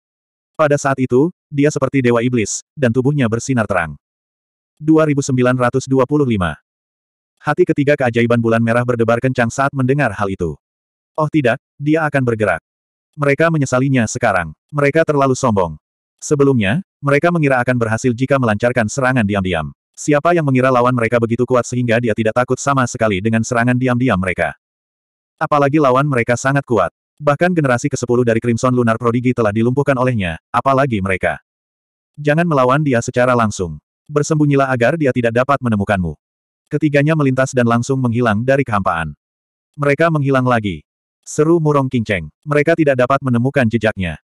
Pada saat itu, dia seperti dewa iblis, dan tubuhnya bersinar terang. 2925 Hati ketiga keajaiban bulan merah berdebar kencang saat mendengar hal itu. Oh tidak, dia akan bergerak. Mereka menyesalinya sekarang. Mereka terlalu sombong. Sebelumnya, mereka mengira akan berhasil jika melancarkan serangan diam-diam. Siapa yang mengira lawan mereka begitu kuat sehingga dia tidak takut sama sekali dengan serangan diam-diam mereka. Apalagi lawan mereka sangat kuat. Bahkan generasi ke-10 dari Crimson Lunar Prodigy telah dilumpuhkan olehnya, apalagi mereka. Jangan melawan dia secara langsung. Bersembunyilah agar dia tidak dapat menemukanmu. Ketiganya melintas dan langsung menghilang dari kehampaan. Mereka menghilang lagi. Seru Murong kinceng Mereka tidak dapat menemukan jejaknya.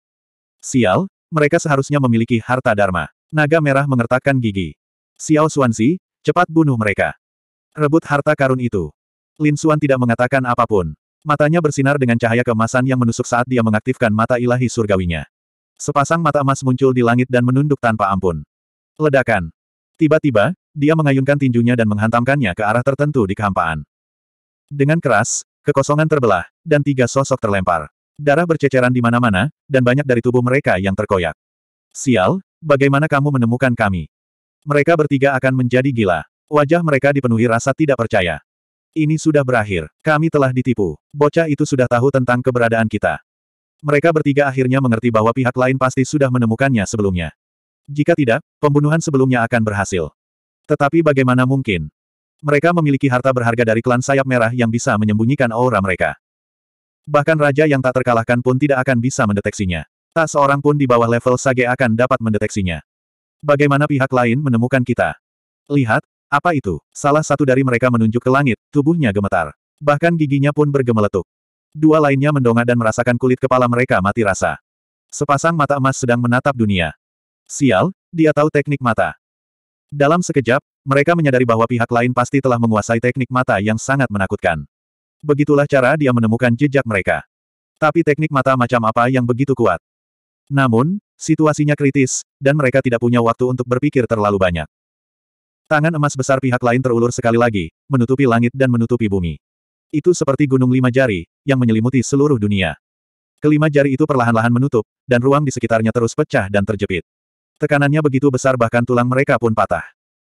Sial, mereka seharusnya memiliki harta dharma. Naga merah mengertakkan gigi. Xiao Xuanzi, cepat bunuh mereka. Rebut harta karun itu. Lin Xuan tidak mengatakan apapun. Matanya bersinar dengan cahaya kemasan yang menusuk saat dia mengaktifkan mata ilahi surgawinya. Sepasang mata emas muncul di langit dan menunduk tanpa ampun. Ledakan. Tiba-tiba, dia mengayunkan tinjunya dan menghantamkannya ke arah tertentu di kehampaan. Dengan keras, Kekosongan terbelah, dan tiga sosok terlempar. Darah berceceran di mana-mana, dan banyak dari tubuh mereka yang terkoyak. Sial, bagaimana kamu menemukan kami? Mereka bertiga akan menjadi gila. Wajah mereka dipenuhi rasa tidak percaya. Ini sudah berakhir. Kami telah ditipu. Bocah itu sudah tahu tentang keberadaan kita. Mereka bertiga akhirnya mengerti bahwa pihak lain pasti sudah menemukannya sebelumnya. Jika tidak, pembunuhan sebelumnya akan berhasil. Tetapi bagaimana mungkin? Mereka memiliki harta berharga dari klan sayap merah yang bisa menyembunyikan aura mereka. Bahkan raja yang tak terkalahkan pun tidak akan bisa mendeteksinya. Tak seorang pun di bawah level Sage akan dapat mendeteksinya. Bagaimana pihak lain menemukan kita? Lihat, apa itu? Salah satu dari mereka menunjuk ke langit, tubuhnya gemetar. Bahkan giginya pun bergemeletuk. Dua lainnya mendongak dan merasakan kulit kepala mereka mati rasa. Sepasang mata emas sedang menatap dunia. Sial, dia tahu teknik mata. Dalam sekejap, mereka menyadari bahwa pihak lain pasti telah menguasai teknik mata yang sangat menakutkan. Begitulah cara dia menemukan jejak mereka. Tapi teknik mata macam apa yang begitu kuat? Namun, situasinya kritis, dan mereka tidak punya waktu untuk berpikir terlalu banyak. Tangan emas besar pihak lain terulur sekali lagi, menutupi langit dan menutupi bumi. Itu seperti gunung lima jari, yang menyelimuti seluruh dunia. Kelima jari itu perlahan-lahan menutup, dan ruang di sekitarnya terus pecah dan terjepit. Tekanannya begitu besar bahkan tulang mereka pun patah.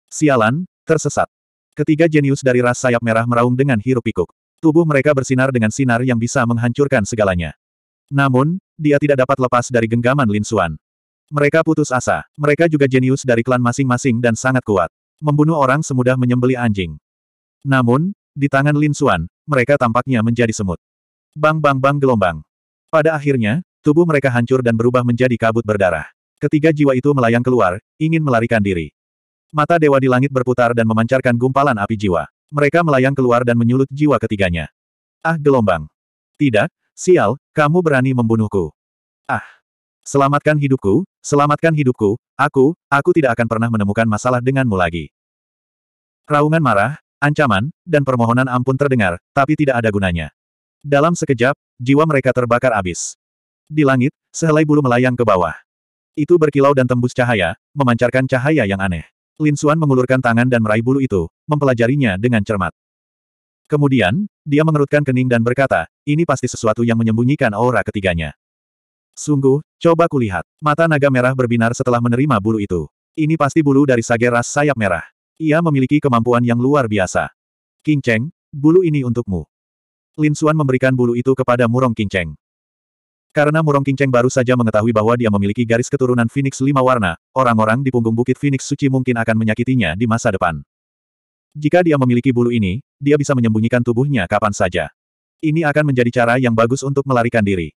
Sialan, tersesat. Ketiga jenius dari ras sayap merah meraung dengan hirup pikuk. Tubuh mereka bersinar dengan sinar yang bisa menghancurkan segalanya. Namun, dia tidak dapat lepas dari genggaman Lin Suan. Mereka putus asa. Mereka juga jenius dari klan masing-masing dan sangat kuat. Membunuh orang semudah menyembeli anjing. Namun, di tangan Lin Suan, mereka tampaknya menjadi semut. Bang bang bang gelombang. Pada akhirnya, tubuh mereka hancur dan berubah menjadi kabut berdarah. Ketiga jiwa itu melayang keluar, ingin melarikan diri. Mata Dewa di langit berputar dan memancarkan gumpalan api jiwa. Mereka melayang keluar dan menyulut jiwa ketiganya. Ah gelombang. Tidak, sial, kamu berani membunuhku. Ah. Selamatkan hidupku, selamatkan hidupku, aku, aku tidak akan pernah menemukan masalah denganmu lagi. Raungan marah, ancaman, dan permohonan ampun terdengar, tapi tidak ada gunanya. Dalam sekejap, jiwa mereka terbakar abis. Di langit, sehelai bulu melayang ke bawah. Itu berkilau dan tembus cahaya, memancarkan cahaya yang aneh. Lin Xuan mengulurkan tangan dan meraih bulu itu, mempelajarinya dengan cermat. Kemudian, dia mengerutkan kening dan berkata, ini pasti sesuatu yang menyembunyikan aura ketiganya. Sungguh, coba kulihat. Mata naga merah berbinar setelah menerima bulu itu. Ini pasti bulu dari sage ras sayap merah. Ia memiliki kemampuan yang luar biasa. King Cheng, bulu ini untukmu. Lin Xuan memberikan bulu itu kepada Murong King Cheng. Karena Murong Kingceng baru saja mengetahui bahwa dia memiliki garis keturunan Phoenix lima warna, orang-orang di punggung bukit Phoenix suci mungkin akan menyakitinya di masa depan. Jika dia memiliki bulu ini, dia bisa menyembunyikan tubuhnya kapan saja. Ini akan menjadi cara yang bagus untuk melarikan diri.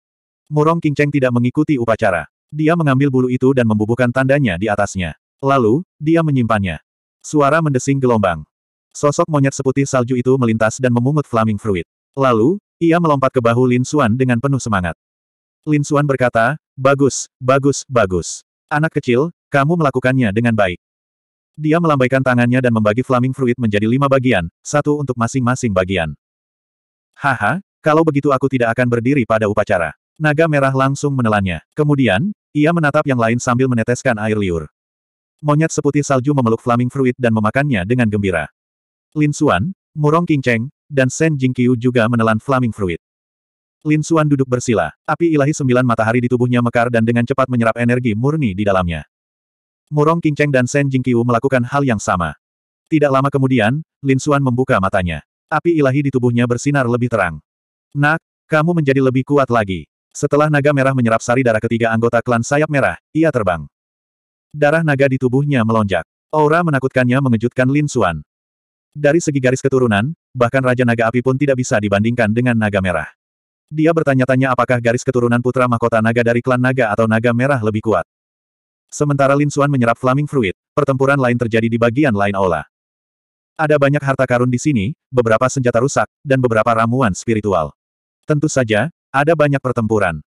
Murong Kingceng tidak mengikuti upacara. Dia mengambil bulu itu dan membubuhkan tandanya di atasnya. Lalu, dia menyimpannya. Suara mendesing gelombang. Sosok monyet seputih salju itu melintas dan memungut flaming fruit. Lalu, ia melompat ke bahu Lin Xuan dengan penuh semangat. Lin Suan berkata, bagus, bagus, bagus. Anak kecil, kamu melakukannya dengan baik. Dia melambaikan tangannya dan membagi Flaming Fruit menjadi lima bagian, satu untuk masing-masing bagian. Haha, kalau begitu aku tidak akan berdiri pada upacara. Naga merah langsung menelannya. Kemudian, ia menatap yang lain sambil meneteskan air liur. Monyet seputih salju memeluk Flaming Fruit dan memakannya dengan gembira. Lin Suan, Murong Cheng, dan Shen Jingqiu juga menelan Flaming Fruit. Lin Suan duduk bersila. Api ilahi sembilan matahari di tubuhnya mekar dan dengan cepat menyerap energi murni di dalamnya. Murong Qingcheng dan Shen Jingqiu melakukan hal yang sama. Tidak lama kemudian, Lin Suan membuka matanya. Api ilahi di tubuhnya bersinar lebih terang. Nak, kamu menjadi lebih kuat lagi. Setelah naga merah menyerap sari darah ketiga anggota klan sayap merah, ia terbang. Darah naga di tubuhnya melonjak. Aura menakutkannya mengejutkan Lin Suan. Dari segi garis keturunan, bahkan Raja Naga Api pun tidak bisa dibandingkan dengan Naga Merah. Dia bertanya-tanya apakah garis keturunan putra mahkota naga dari klan naga atau naga merah lebih kuat. Sementara Lin Xuan menyerap Flaming Fruit, pertempuran lain terjadi di bagian lain aula. Ada banyak harta karun di sini, beberapa senjata rusak, dan beberapa ramuan spiritual. Tentu saja, ada banyak pertempuran.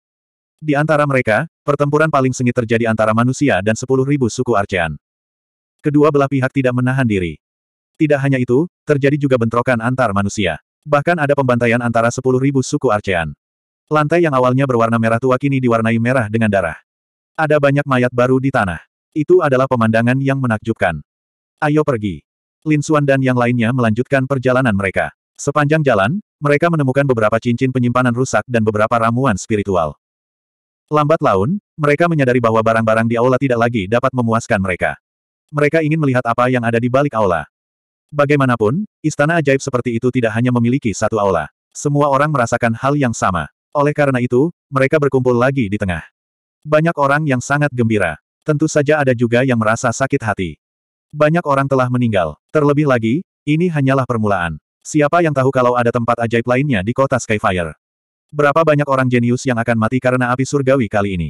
Di antara mereka, pertempuran paling sengit terjadi antara manusia dan sepuluh ribu suku Arcean. Kedua belah pihak tidak menahan diri. Tidak hanya itu, terjadi juga bentrokan antar manusia. Bahkan ada pembantaian antara 10.000 suku Arcean. Lantai yang awalnya berwarna merah tua kini diwarnai merah dengan darah. Ada banyak mayat baru di tanah. Itu adalah pemandangan yang menakjubkan. Ayo pergi. Lin Xuan dan yang lainnya melanjutkan perjalanan mereka. Sepanjang jalan, mereka menemukan beberapa cincin penyimpanan rusak dan beberapa ramuan spiritual. Lambat laun, mereka menyadari bahwa barang-barang di aula tidak lagi dapat memuaskan mereka. Mereka ingin melihat apa yang ada di balik aula. Bagaimanapun, istana ajaib seperti itu tidak hanya memiliki satu aula. Semua orang merasakan hal yang sama. Oleh karena itu, mereka berkumpul lagi di tengah. Banyak orang yang sangat gembira. Tentu saja ada juga yang merasa sakit hati. Banyak orang telah meninggal. Terlebih lagi, ini hanyalah permulaan. Siapa yang tahu kalau ada tempat ajaib lainnya di kota Skyfire? Berapa banyak orang jenius yang akan mati karena api surgawi kali ini?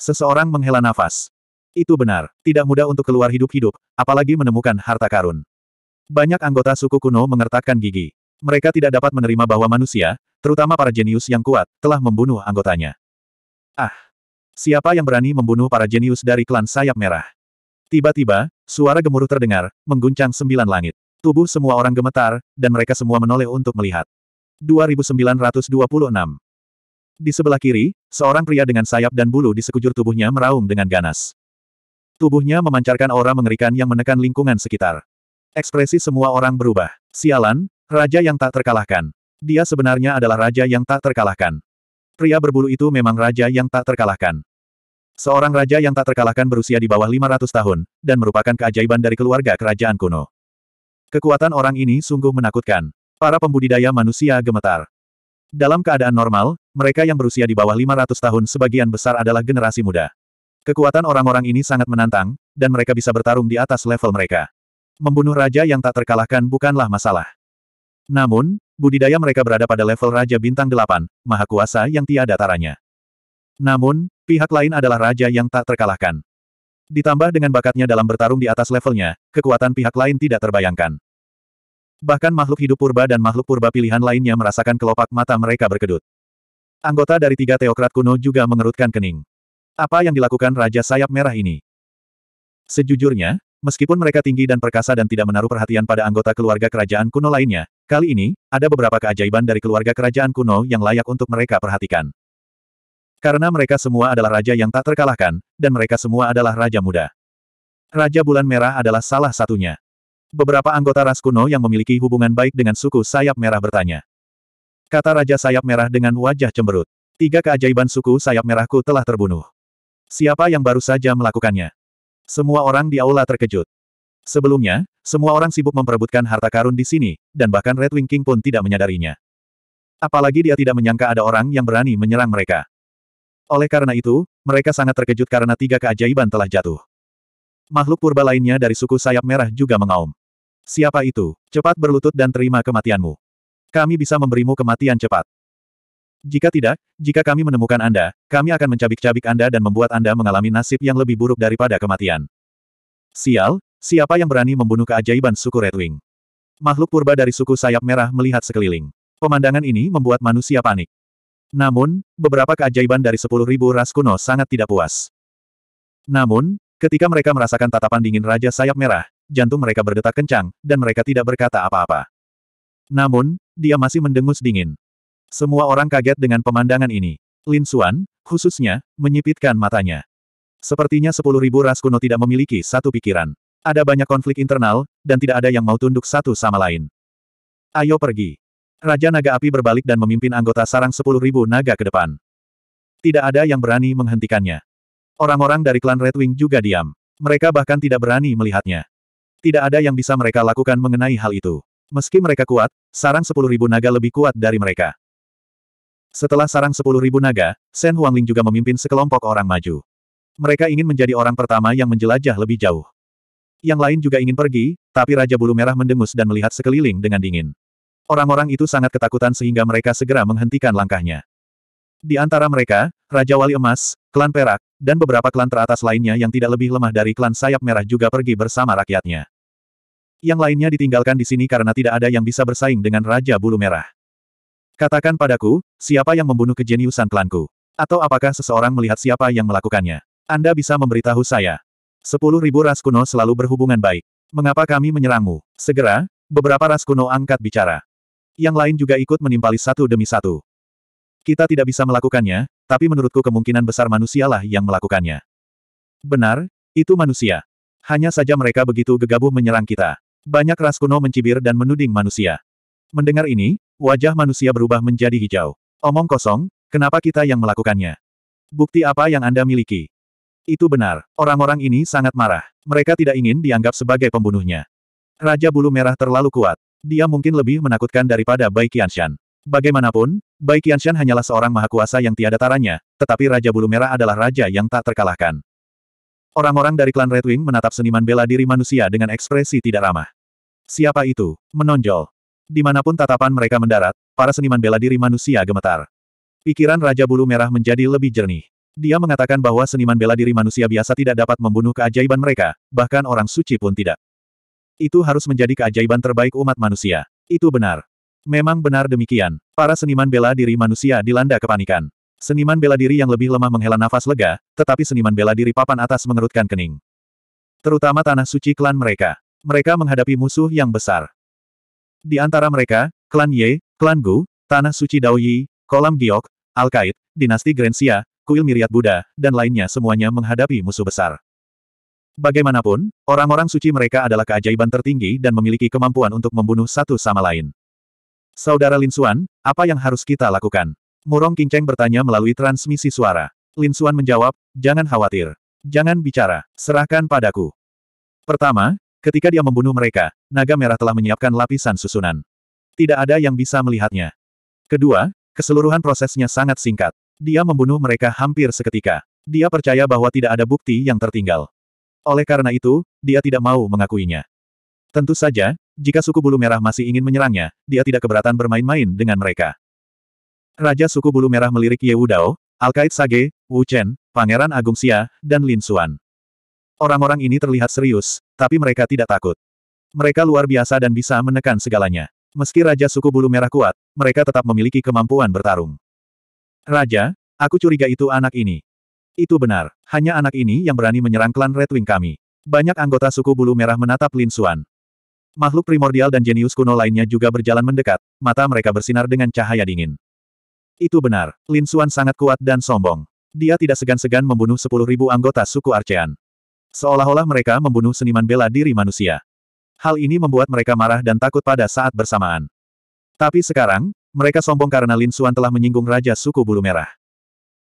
Seseorang menghela nafas. Itu benar, tidak mudah untuk keluar hidup-hidup, apalagi menemukan harta karun. Banyak anggota suku kuno mengertakkan gigi. Mereka tidak dapat menerima bahwa manusia, terutama para jenius yang kuat, telah membunuh anggotanya. Ah! Siapa yang berani membunuh para jenius dari klan sayap merah? Tiba-tiba, suara gemuruh terdengar, mengguncang sembilan langit. Tubuh semua orang gemetar, dan mereka semua menoleh untuk melihat. 2926 Di sebelah kiri, seorang pria dengan sayap dan bulu di sekujur tubuhnya meraung dengan ganas. Tubuhnya memancarkan aura mengerikan yang menekan lingkungan sekitar. Ekspresi semua orang berubah. Sialan, raja yang tak terkalahkan. Dia sebenarnya adalah raja yang tak terkalahkan. Pria berbulu itu memang raja yang tak terkalahkan. Seorang raja yang tak terkalahkan berusia di bawah 500 tahun, dan merupakan keajaiban dari keluarga kerajaan kuno. Kekuatan orang ini sungguh menakutkan. Para pembudidaya manusia gemetar. Dalam keadaan normal, mereka yang berusia di bawah 500 tahun sebagian besar adalah generasi muda. Kekuatan orang-orang ini sangat menantang, dan mereka bisa bertarung di atas level mereka. Membunuh raja yang tak terkalahkan bukanlah masalah. Namun, budidaya mereka berada pada level raja bintang delapan, maha kuasa yang tiada taranya. Namun, pihak lain adalah raja yang tak terkalahkan. Ditambah dengan bakatnya dalam bertarung di atas levelnya, kekuatan pihak lain tidak terbayangkan. Bahkan makhluk hidup purba dan makhluk purba pilihan lainnya merasakan kelopak mata mereka berkedut. Anggota dari tiga teokrat kuno juga mengerutkan kening. Apa yang dilakukan Raja Sayap Merah ini? Sejujurnya, meskipun mereka tinggi dan perkasa dan tidak menaruh perhatian pada anggota keluarga kerajaan kuno lainnya, kali ini, ada beberapa keajaiban dari keluarga kerajaan kuno yang layak untuk mereka perhatikan. Karena mereka semua adalah raja yang tak terkalahkan, dan mereka semua adalah raja muda. Raja Bulan Merah adalah salah satunya. Beberapa anggota ras kuno yang memiliki hubungan baik dengan suku Sayap Merah bertanya. Kata Raja Sayap Merah dengan wajah cemberut. Tiga keajaiban suku Sayap Merahku telah terbunuh. Siapa yang baru saja melakukannya? Semua orang di aula terkejut. Sebelumnya, semua orang sibuk memperebutkan harta karun di sini, dan bahkan Red Wing King pun tidak menyadarinya. Apalagi dia tidak menyangka ada orang yang berani menyerang mereka. Oleh karena itu, mereka sangat terkejut karena tiga keajaiban telah jatuh. Makhluk purba lainnya dari suku sayap merah juga mengaum. Siapa itu? Cepat berlutut dan terima kematianmu. Kami bisa memberimu kematian cepat. Jika tidak, jika kami menemukan Anda, kami akan mencabik-cabik Anda dan membuat Anda mengalami nasib yang lebih buruk daripada kematian. Sial, siapa yang berani membunuh keajaiban suku Red Wing? Makhluk purba dari suku sayap merah melihat sekeliling. Pemandangan ini membuat manusia panik. Namun, beberapa keajaiban dari 10.000 ras kuno sangat tidak puas. Namun, ketika mereka merasakan tatapan dingin Raja Sayap Merah, jantung mereka berdetak kencang, dan mereka tidak berkata apa-apa. Namun, dia masih mendengus dingin. Semua orang kaget dengan pemandangan ini. Lin Xuan, khususnya, menyipitkan matanya. Sepertinya sepuluh ribu ras kuno tidak memiliki satu pikiran. Ada banyak konflik internal, dan tidak ada yang mau tunduk satu sama lain. Ayo pergi. Raja Naga Api berbalik dan memimpin anggota sarang sepuluh ribu naga ke depan. Tidak ada yang berani menghentikannya. Orang-orang dari klan Red Wing juga diam. Mereka bahkan tidak berani melihatnya. Tidak ada yang bisa mereka lakukan mengenai hal itu. Meski mereka kuat, sarang sepuluh ribu naga lebih kuat dari mereka. Setelah sarang ribu naga, Shen Huangling juga memimpin sekelompok orang maju. Mereka ingin menjadi orang pertama yang menjelajah lebih jauh. Yang lain juga ingin pergi, tapi Raja Bulu Merah mendengus dan melihat sekeliling dengan dingin. Orang-orang itu sangat ketakutan sehingga mereka segera menghentikan langkahnya. Di antara mereka, Raja Wali Emas, Klan Perak, dan beberapa klan teratas lainnya yang tidak lebih lemah dari klan Sayap Merah juga pergi bersama rakyatnya. Yang lainnya ditinggalkan di sini karena tidak ada yang bisa bersaing dengan Raja Bulu Merah. Katakan padaku, siapa yang membunuh kejeniusan klanku? Atau apakah seseorang melihat siapa yang melakukannya? Anda bisa memberitahu saya. Sepuluh ribu ras kuno selalu berhubungan baik. Mengapa kami menyerangmu? Segera, beberapa ras kuno angkat bicara. Yang lain juga ikut menimpali satu demi satu. Kita tidak bisa melakukannya, tapi menurutku kemungkinan besar manusialah yang melakukannya. Benar, itu manusia. Hanya saja mereka begitu gegabah menyerang kita. Banyak ras kuno mencibir dan menuding manusia. Mendengar ini, Wajah manusia berubah menjadi hijau. Omong kosong, kenapa kita yang melakukannya? Bukti apa yang Anda miliki? Itu benar, orang-orang ini sangat marah. Mereka tidak ingin dianggap sebagai pembunuhnya. Raja Bulu Merah terlalu kuat. Dia mungkin lebih menakutkan daripada Bai Qianshan. Bagaimanapun, Bai Qianshan hanyalah seorang mahakuasa yang tiada taranya, tetapi Raja Bulu Merah adalah raja yang tak terkalahkan. Orang-orang dari klan Red Wing menatap seniman bela diri manusia dengan ekspresi tidak ramah. Siapa itu? Menonjol. Dimanapun tatapan mereka mendarat, para seniman bela diri manusia gemetar. Pikiran Raja Bulu Merah menjadi lebih jernih. Dia mengatakan bahwa seniman bela diri manusia biasa tidak dapat membunuh keajaiban mereka, bahkan orang suci pun tidak. Itu harus menjadi keajaiban terbaik umat manusia. Itu benar. Memang benar demikian. Para seniman bela diri manusia dilanda kepanikan. Seniman bela diri yang lebih lemah menghela nafas lega, tetapi seniman bela diri papan atas mengerutkan kening. Terutama tanah suci klan mereka. Mereka menghadapi musuh yang besar. Di antara mereka, klan Ye, klan Gu, Tanah Suci Dao Yi, Kolam Giok, al kaid Dinasti Grensia, Kuil Miriat Buddha, dan lainnya semuanya menghadapi musuh besar. Bagaimanapun, orang-orang suci mereka adalah keajaiban tertinggi dan memiliki kemampuan untuk membunuh satu sama lain. Saudara Lin Suan, apa yang harus kita lakukan? Murong Kinceng bertanya melalui transmisi suara. Lin Suan menjawab, jangan khawatir. Jangan bicara, serahkan padaku. Pertama, Ketika dia membunuh mereka, naga merah telah menyiapkan lapisan susunan. Tidak ada yang bisa melihatnya. Kedua, keseluruhan prosesnya sangat singkat. Dia membunuh mereka hampir seketika. Dia percaya bahwa tidak ada bukti yang tertinggal. Oleh karena itu, dia tidak mau mengakuinya. Tentu saja, jika suku bulu merah masih ingin menyerangnya, dia tidak keberatan bermain-main dengan mereka. Raja suku bulu merah melirik Ye Wudao, Alkait Sage, Wu Chen, Pangeran Agung Xia, dan Lin Suan. Orang-orang ini terlihat serius, tapi mereka tidak takut. Mereka luar biasa dan bisa menekan segalanya. Meski Raja Suku Bulu Merah kuat, mereka tetap memiliki kemampuan bertarung. Raja, aku curiga itu anak ini. Itu benar, hanya anak ini yang berani menyerang klan Red Wing kami. Banyak anggota suku bulu merah menatap Lin Xuan. Makhluk primordial dan jenius kuno lainnya juga berjalan mendekat, mata mereka bersinar dengan cahaya dingin. Itu benar, Lin Xuan sangat kuat dan sombong. Dia tidak segan-segan membunuh sepuluh ribu anggota suku Arcean. Seolah-olah mereka membunuh seniman bela diri manusia. Hal ini membuat mereka marah dan takut pada saat bersamaan. Tapi sekarang, mereka sombong karena Lin Xuan telah menyinggung Raja Suku Bulu Merah.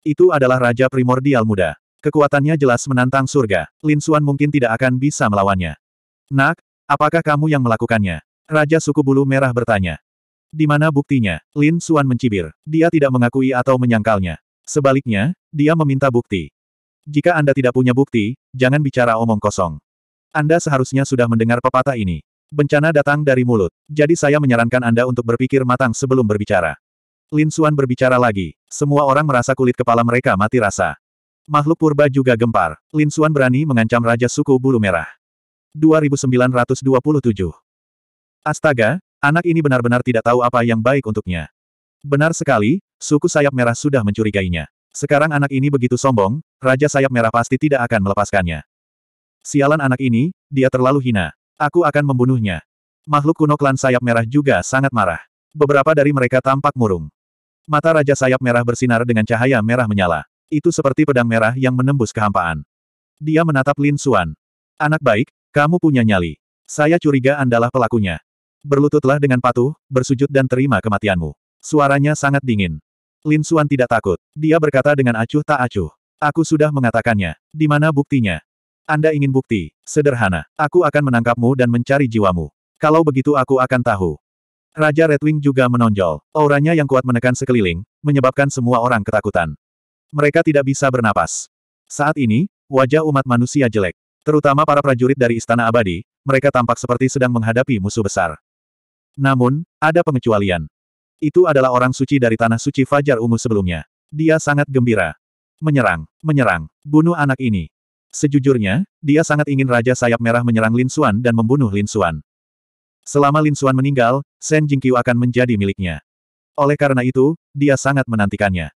Itu adalah Raja Primordial Muda. Kekuatannya jelas menantang surga. Lin Xuan mungkin tidak akan bisa melawannya. Nak, apakah kamu yang melakukannya? Raja Suku Bulu Merah bertanya. Di mana buktinya? Lin Xuan mencibir. Dia tidak mengakui atau menyangkalnya. Sebaliknya, dia meminta bukti. Jika Anda tidak punya bukti, jangan bicara omong kosong. Anda seharusnya sudah mendengar pepatah ini. Bencana datang dari mulut. Jadi saya menyarankan Anda untuk berpikir matang sebelum berbicara. Lin Xuan berbicara lagi. Semua orang merasa kulit kepala mereka mati rasa. Makhluk purba juga gempar. Lin Xuan berani mengancam Raja Suku Bulu Merah. 2927 Astaga, anak ini benar-benar tidak tahu apa yang baik untuknya. Benar sekali, suku sayap merah sudah mencurigainya. Sekarang anak ini begitu sombong, Raja Sayap Merah pasti tidak akan melepaskannya. Sialan anak ini, dia terlalu hina. Aku akan membunuhnya. Makhluk kuno klan Sayap Merah juga sangat marah. Beberapa dari mereka tampak murung. Mata Raja Sayap Merah bersinar dengan cahaya merah menyala. Itu seperti pedang merah yang menembus kehampaan. Dia menatap Lin Xuan. Anak baik, kamu punya nyali. Saya curiga andalah pelakunya. Berlututlah dengan patuh, bersujud dan terima kematianmu. Suaranya sangat dingin. Lin Suan tidak takut. Dia berkata dengan acuh tak acuh. Aku sudah mengatakannya. Di mana buktinya? Anda ingin bukti? Sederhana. Aku akan menangkapmu dan mencari jiwamu. Kalau begitu aku akan tahu. Raja Redwing juga menonjol. Auranya yang kuat menekan sekeliling, menyebabkan semua orang ketakutan. Mereka tidak bisa bernapas. Saat ini, wajah umat manusia jelek. Terutama para prajurit dari Istana Abadi, mereka tampak seperti sedang menghadapi musuh besar. Namun, ada pengecualian. Itu adalah orang suci dari tanah suci Fajar Ungu sebelumnya. Dia sangat gembira. Menyerang, menyerang, bunuh anak ini. Sejujurnya, dia sangat ingin Raja Sayap Merah menyerang Lin Xuan dan membunuh Lin Xuan. Selama Lin Xuan meninggal, Shen Jingqiu akan menjadi miliknya. Oleh karena itu, dia sangat menantikannya.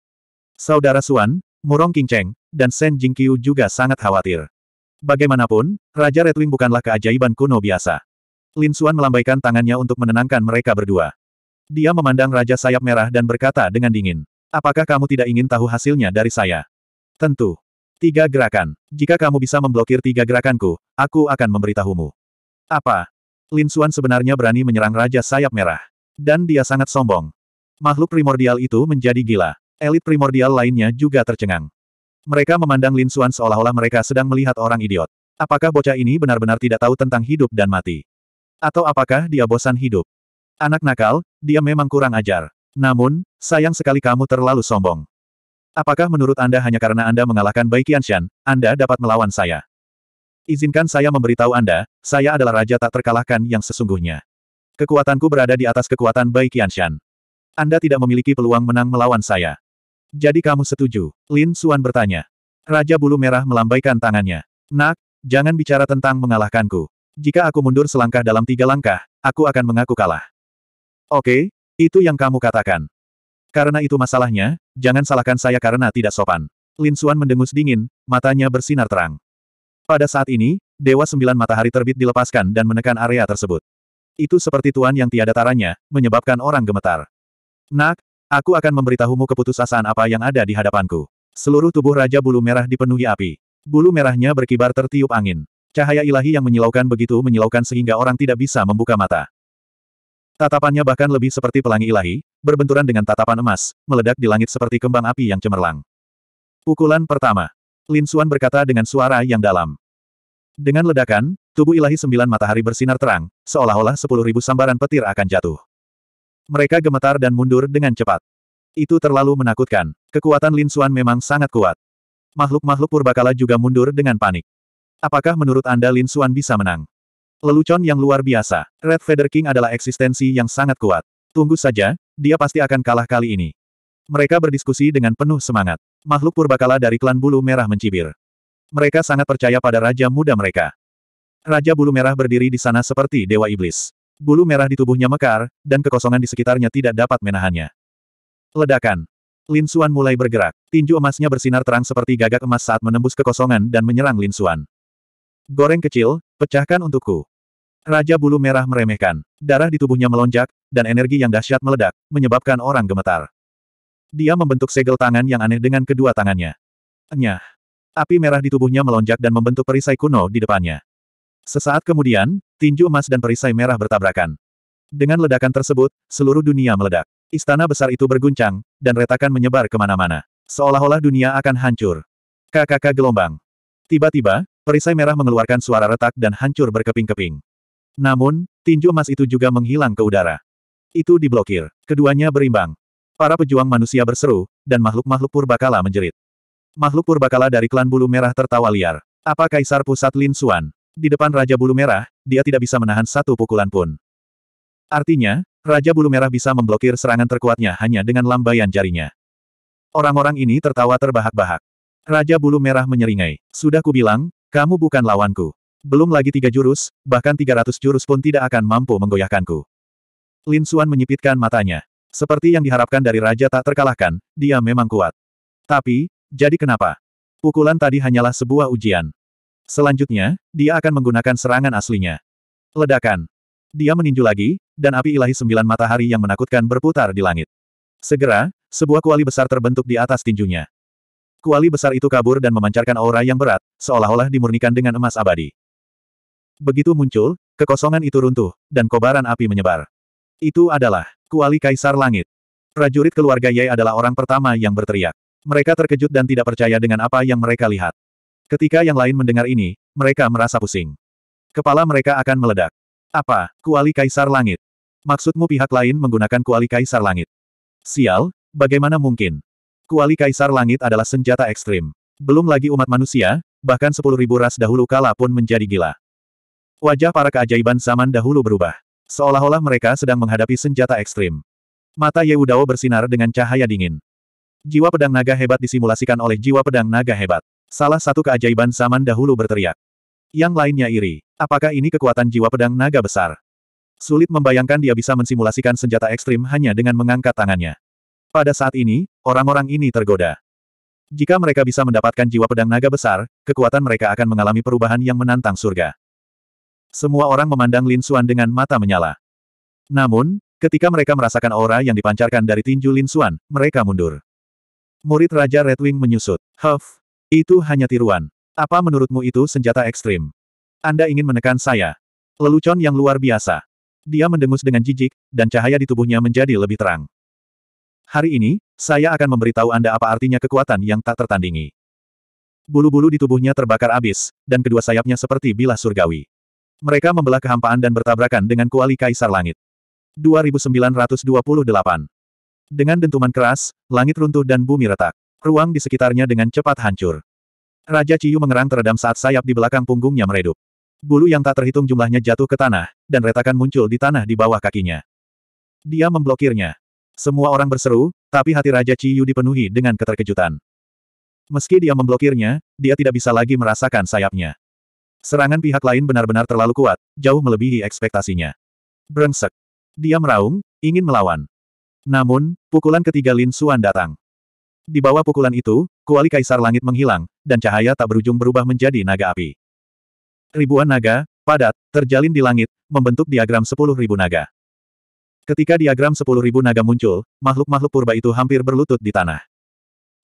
Saudara Xuan, Murong Qingcheng, dan Shen Jingqiu juga sangat khawatir. Bagaimanapun, Raja Redwing bukanlah keajaiban kuno biasa. Lin Xuan melambaikan tangannya untuk menenangkan mereka berdua. Dia memandang Raja Sayap Merah dan berkata dengan dingin. Apakah kamu tidak ingin tahu hasilnya dari saya? Tentu. Tiga gerakan. Jika kamu bisa memblokir tiga gerakanku, aku akan memberitahumu. Apa? Lin Xuan sebenarnya berani menyerang Raja Sayap Merah. Dan dia sangat sombong. Makhluk primordial itu menjadi gila. Elit primordial lainnya juga tercengang. Mereka memandang Lin Xuan seolah-olah mereka sedang melihat orang idiot. Apakah bocah ini benar-benar tidak tahu tentang hidup dan mati? Atau apakah dia bosan hidup? Anak nakal, dia memang kurang ajar. Namun, sayang sekali kamu terlalu sombong. Apakah menurut Anda hanya karena Anda mengalahkan Bai Qianshan, Anda dapat melawan saya? Izinkan saya memberitahu Anda, saya adalah raja tak terkalahkan yang sesungguhnya. Kekuatanku berada di atas kekuatan Bai Qianshan. Anda tidak memiliki peluang menang melawan saya. Jadi kamu setuju? Lin Suan bertanya. Raja bulu merah melambaikan tangannya. Nak, jangan bicara tentang mengalahkanku. Jika aku mundur selangkah dalam tiga langkah, aku akan mengaku kalah. Oke, itu yang kamu katakan. Karena itu masalahnya, jangan salahkan saya karena tidak sopan. Lin Xuan mendengus dingin, matanya bersinar terang. Pada saat ini, Dewa Sembilan Matahari Terbit dilepaskan dan menekan area tersebut. Itu seperti tuan yang tiada taranya, menyebabkan orang gemetar. Nak, aku akan memberitahumu keputusasaan apa yang ada di hadapanku. Seluruh tubuh Raja Bulu Merah dipenuhi api. Bulu merahnya berkibar tertiup angin. Cahaya ilahi yang menyilaukan begitu menyilaukan sehingga orang tidak bisa membuka mata. Tatapannya bahkan lebih seperti pelangi ilahi, berbenturan dengan tatapan emas, meledak di langit seperti kembang api yang cemerlang. Pukulan pertama. Lin Xuan berkata dengan suara yang dalam. Dengan ledakan, tubuh ilahi sembilan matahari bersinar terang, seolah-olah sepuluh ribu sambaran petir akan jatuh. Mereka gemetar dan mundur dengan cepat. Itu terlalu menakutkan. Kekuatan Lin Xuan memang sangat kuat. Makhluk-makhluk purbakala juga mundur dengan panik. Apakah menurut Anda Lin Xuan bisa menang? Lelucon yang luar biasa. Red Feather King adalah eksistensi yang sangat kuat. Tunggu saja, dia pasti akan kalah kali ini. Mereka berdiskusi dengan penuh semangat. Makhluk purbakala dari klan bulu merah mencibir. Mereka sangat percaya pada raja muda mereka. Raja bulu merah berdiri di sana seperti dewa iblis. Bulu merah di tubuhnya mekar, dan kekosongan di sekitarnya tidak dapat menahannya. Ledakan. Lin Suan mulai bergerak. Tinju emasnya bersinar terang seperti gagak emas saat menembus kekosongan dan menyerang Lin Suan. Goreng kecil, pecahkan untukku. Raja Bulu Merah meremehkan. Darah di tubuhnya melonjak, dan energi yang dahsyat meledak, menyebabkan orang gemetar. Dia membentuk segel tangan yang aneh dengan kedua tangannya. Nyah. Api merah di tubuhnya melonjak dan membentuk perisai kuno di depannya. Sesaat kemudian, tinju emas dan perisai merah bertabrakan. Dengan ledakan tersebut, seluruh dunia meledak. Istana besar itu berguncang, dan retakan menyebar kemana-mana. Seolah-olah dunia akan hancur. Kakak gelombang. Tiba-tiba, perisai merah mengeluarkan suara retak dan hancur berkeping-keping. Namun, tinju emas itu juga menghilang ke udara. Itu diblokir. Keduanya berimbang. Para pejuang manusia berseru, dan makhluk-makhluk purbakala menjerit. Makhluk purbakala dari klan bulu merah tertawa liar. Apa kaisar pusat Lin Suan? Di depan Raja Bulu Merah, dia tidak bisa menahan satu pukulan pun. Artinya, Raja Bulu Merah bisa memblokir serangan terkuatnya hanya dengan lambaian jarinya. Orang-orang ini tertawa terbahak-bahak. Raja Bulu Merah menyeringai. Sudah kubilang, kamu bukan lawanku. Belum lagi tiga jurus, bahkan tiga ratus jurus pun tidak akan mampu menggoyahkanku. Lin Xuan menyipitkan matanya. Seperti yang diharapkan dari raja tak terkalahkan, dia memang kuat. Tapi, jadi kenapa? Pukulan tadi hanyalah sebuah ujian. Selanjutnya, dia akan menggunakan serangan aslinya. Ledakan. Dia meninju lagi, dan api ilahi sembilan matahari yang menakutkan berputar di langit. Segera, sebuah kuali besar terbentuk di atas tinjunya. Kuali besar itu kabur dan memancarkan aura yang berat, seolah-olah dimurnikan dengan emas abadi. Begitu muncul, kekosongan itu runtuh, dan kobaran api menyebar. Itu adalah kuali Kaisar Langit. Prajurit keluarga yai adalah orang pertama yang berteriak. Mereka terkejut dan tidak percaya dengan apa yang mereka lihat. Ketika yang lain mendengar ini, mereka merasa pusing. Kepala mereka akan meledak. Apa, kuali Kaisar Langit? Maksudmu pihak lain menggunakan kuali Kaisar Langit? Sial, bagaimana mungkin? Kuali Kaisar Langit adalah senjata ekstrim. Belum lagi umat manusia, bahkan sepuluh ribu ras dahulu kala pun menjadi gila. Wajah para keajaiban zaman dahulu berubah. Seolah-olah mereka sedang menghadapi senjata ekstrim. Mata ye wudao bersinar dengan cahaya dingin. Jiwa pedang naga hebat disimulasikan oleh jiwa pedang naga hebat. Salah satu keajaiban zaman dahulu berteriak. Yang lainnya iri. Apakah ini kekuatan jiwa pedang naga besar? Sulit membayangkan dia bisa mensimulasikan senjata ekstrim hanya dengan mengangkat tangannya. Pada saat ini, orang-orang ini tergoda. Jika mereka bisa mendapatkan jiwa pedang naga besar, kekuatan mereka akan mengalami perubahan yang menantang surga. Semua orang memandang Lin Xuan dengan mata menyala. Namun, ketika mereka merasakan aura yang dipancarkan dari tinju Lin Xuan, mereka mundur. Murid Raja Red Wing menyusut. Huff, itu hanya tiruan. Apa menurutmu itu senjata ekstrim? Anda ingin menekan saya. Lelucon yang luar biasa. Dia mendengus dengan jijik, dan cahaya di tubuhnya menjadi lebih terang. Hari ini, saya akan memberitahu Anda apa artinya kekuatan yang tak tertandingi. Bulu-bulu di tubuhnya terbakar abis, dan kedua sayapnya seperti bilah surgawi. Mereka membelah kehampaan dan bertabrakan dengan kuali Kaisar Langit. 2928 Dengan dentuman keras, langit runtuh dan bumi retak. Ruang di sekitarnya dengan cepat hancur. Raja Ciyu mengerang teredam saat sayap di belakang punggungnya meredup. Bulu yang tak terhitung jumlahnya jatuh ke tanah, dan retakan muncul di tanah di bawah kakinya. Dia memblokirnya. Semua orang berseru, tapi hati Raja Ciyu dipenuhi dengan keterkejutan. Meski dia memblokirnya, dia tidak bisa lagi merasakan sayapnya. Serangan pihak lain benar-benar terlalu kuat, jauh melebihi ekspektasinya. Brengsek. Dia meraung, ingin melawan. Namun, pukulan ketiga Lin Xuan datang. Di bawah pukulan itu, kuali kaisar langit menghilang, dan cahaya tak berujung berubah menjadi naga api. Ribuan naga, padat, terjalin di langit, membentuk diagram sepuluh ribu naga. Ketika diagram sepuluh ribu naga muncul, makhluk-makhluk purba itu hampir berlutut di tanah.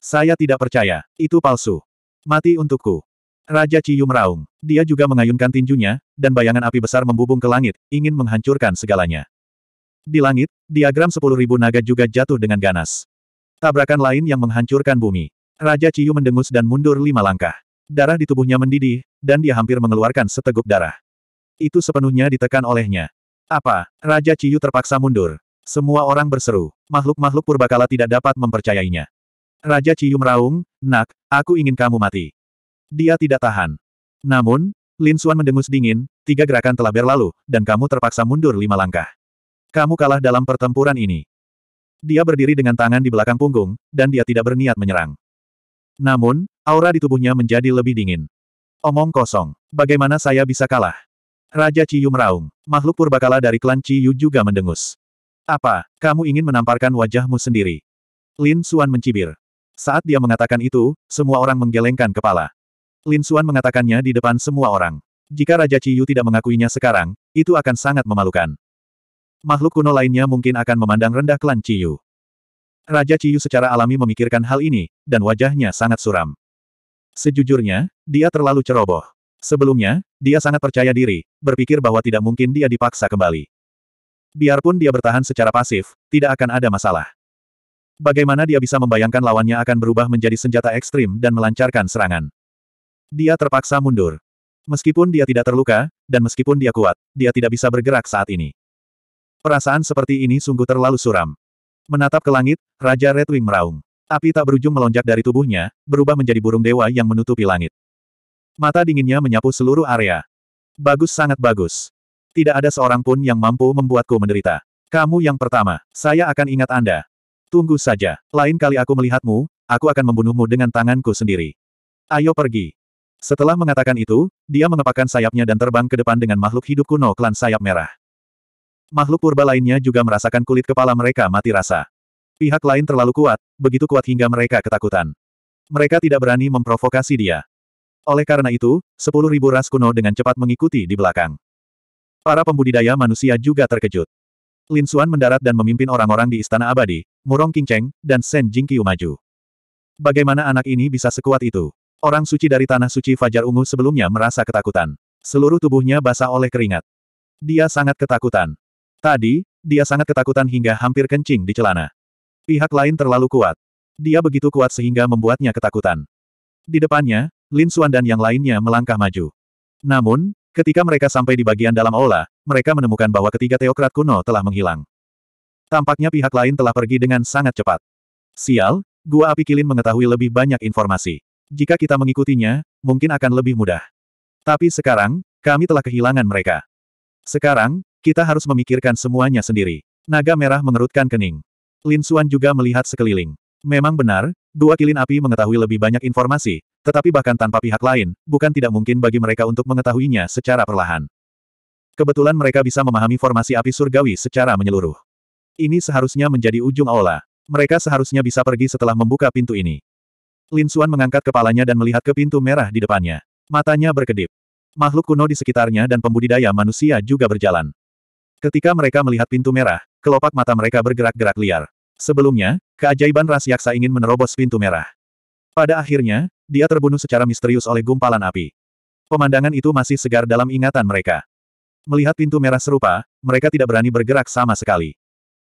Saya tidak percaya, itu palsu. Mati untukku. Raja Ciyu meraung. Dia juga mengayunkan tinjunya, dan bayangan api besar membubung ke langit, ingin menghancurkan segalanya. Di langit, diagram sepuluh ribu naga juga jatuh dengan ganas. Tabrakan lain yang menghancurkan bumi. Raja Ciyu mendengus dan mundur lima langkah. Darah di tubuhnya mendidih, dan dia hampir mengeluarkan seteguk darah. Itu sepenuhnya ditekan olehnya. Apa? Raja Ciyu terpaksa mundur. Semua orang berseru. Makhluk-makhluk purbakala tidak dapat mempercayainya. Raja Ciyu meraung, Nak, aku ingin kamu mati. Dia tidak tahan. Namun, Lin Xuan mendengus dingin, tiga gerakan telah berlalu, dan kamu terpaksa mundur lima langkah. Kamu kalah dalam pertempuran ini. Dia berdiri dengan tangan di belakang punggung, dan dia tidak berniat menyerang. Namun, aura di tubuhnya menjadi lebih dingin. Omong kosong. Bagaimana saya bisa kalah? Raja Ciyu meraung. Makhluk purbakala dari klan Ciyu juga mendengus. Apa, kamu ingin menamparkan wajahmu sendiri? Lin Xuan mencibir. Saat dia mengatakan itu, semua orang menggelengkan kepala. Lin Xuan mengatakannya di depan semua orang. Jika Raja Ciyu tidak mengakuinya sekarang, itu akan sangat memalukan. Makhluk kuno lainnya mungkin akan memandang rendah klan Ciyu. Raja Ciyu secara alami memikirkan hal ini, dan wajahnya sangat suram. Sejujurnya, dia terlalu ceroboh. Sebelumnya, dia sangat percaya diri, berpikir bahwa tidak mungkin dia dipaksa kembali. Biarpun dia bertahan secara pasif, tidak akan ada masalah. Bagaimana dia bisa membayangkan lawannya akan berubah menjadi senjata ekstrim dan melancarkan serangan? Dia terpaksa mundur. Meskipun dia tidak terluka, dan meskipun dia kuat, dia tidak bisa bergerak saat ini. Perasaan seperti ini sungguh terlalu suram. Menatap ke langit, Raja Redwing meraung. Api tak berujung melonjak dari tubuhnya, berubah menjadi burung dewa yang menutupi langit. Mata dinginnya menyapu seluruh area. Bagus sangat bagus. Tidak ada seorang pun yang mampu membuatku menderita. Kamu yang pertama, saya akan ingat Anda. Tunggu saja, lain kali aku melihatmu, aku akan membunuhmu dengan tanganku sendiri. Ayo pergi. Setelah mengatakan itu, dia mengepakkan sayapnya dan terbang ke depan dengan makhluk hidup kuno klan sayap merah. Makhluk purba lainnya juga merasakan kulit kepala mereka mati rasa. Pihak lain terlalu kuat, begitu kuat hingga mereka ketakutan. Mereka tidak berani memprovokasi dia. Oleh karena itu, sepuluh ribu ras kuno dengan cepat mengikuti di belakang. Para pembudidaya manusia juga terkejut. Lin Xuan mendarat dan memimpin orang-orang di Istana Abadi, Murong Qingcheng, dan Shen Jingqiu maju. Bagaimana anak ini bisa sekuat itu? Orang suci dari tanah suci Fajar Ungu sebelumnya merasa ketakutan. Seluruh tubuhnya basah oleh keringat. Dia sangat ketakutan. Tadi, dia sangat ketakutan hingga hampir kencing di celana. Pihak lain terlalu kuat. Dia begitu kuat sehingga membuatnya ketakutan. Di depannya, Lin Xuan dan yang lainnya melangkah maju. Namun, ketika mereka sampai di bagian dalam aula, mereka menemukan bahwa ketiga teokrat kuno telah menghilang. Tampaknya pihak lain telah pergi dengan sangat cepat. Sial, Gua Api Kilin mengetahui lebih banyak informasi. Jika kita mengikutinya, mungkin akan lebih mudah. Tapi sekarang, kami telah kehilangan mereka. Sekarang, kita harus memikirkan semuanya sendiri. Naga merah mengerutkan kening. Lin Xuan juga melihat sekeliling. Memang benar, dua kilin api mengetahui lebih banyak informasi, tetapi bahkan tanpa pihak lain, bukan tidak mungkin bagi mereka untuk mengetahuinya secara perlahan. Kebetulan mereka bisa memahami formasi api surgawi secara menyeluruh. Ini seharusnya menjadi ujung aula. Mereka seharusnya bisa pergi setelah membuka pintu ini. Lin Suan mengangkat kepalanya dan melihat ke pintu merah di depannya. Matanya berkedip. Makhluk kuno di sekitarnya dan pembudidaya manusia juga berjalan. Ketika mereka melihat pintu merah, kelopak mata mereka bergerak-gerak liar. Sebelumnya, keajaiban ras yaksa ingin menerobos pintu merah. Pada akhirnya, dia terbunuh secara misterius oleh gumpalan api. Pemandangan itu masih segar dalam ingatan mereka. Melihat pintu merah serupa, mereka tidak berani bergerak sama sekali.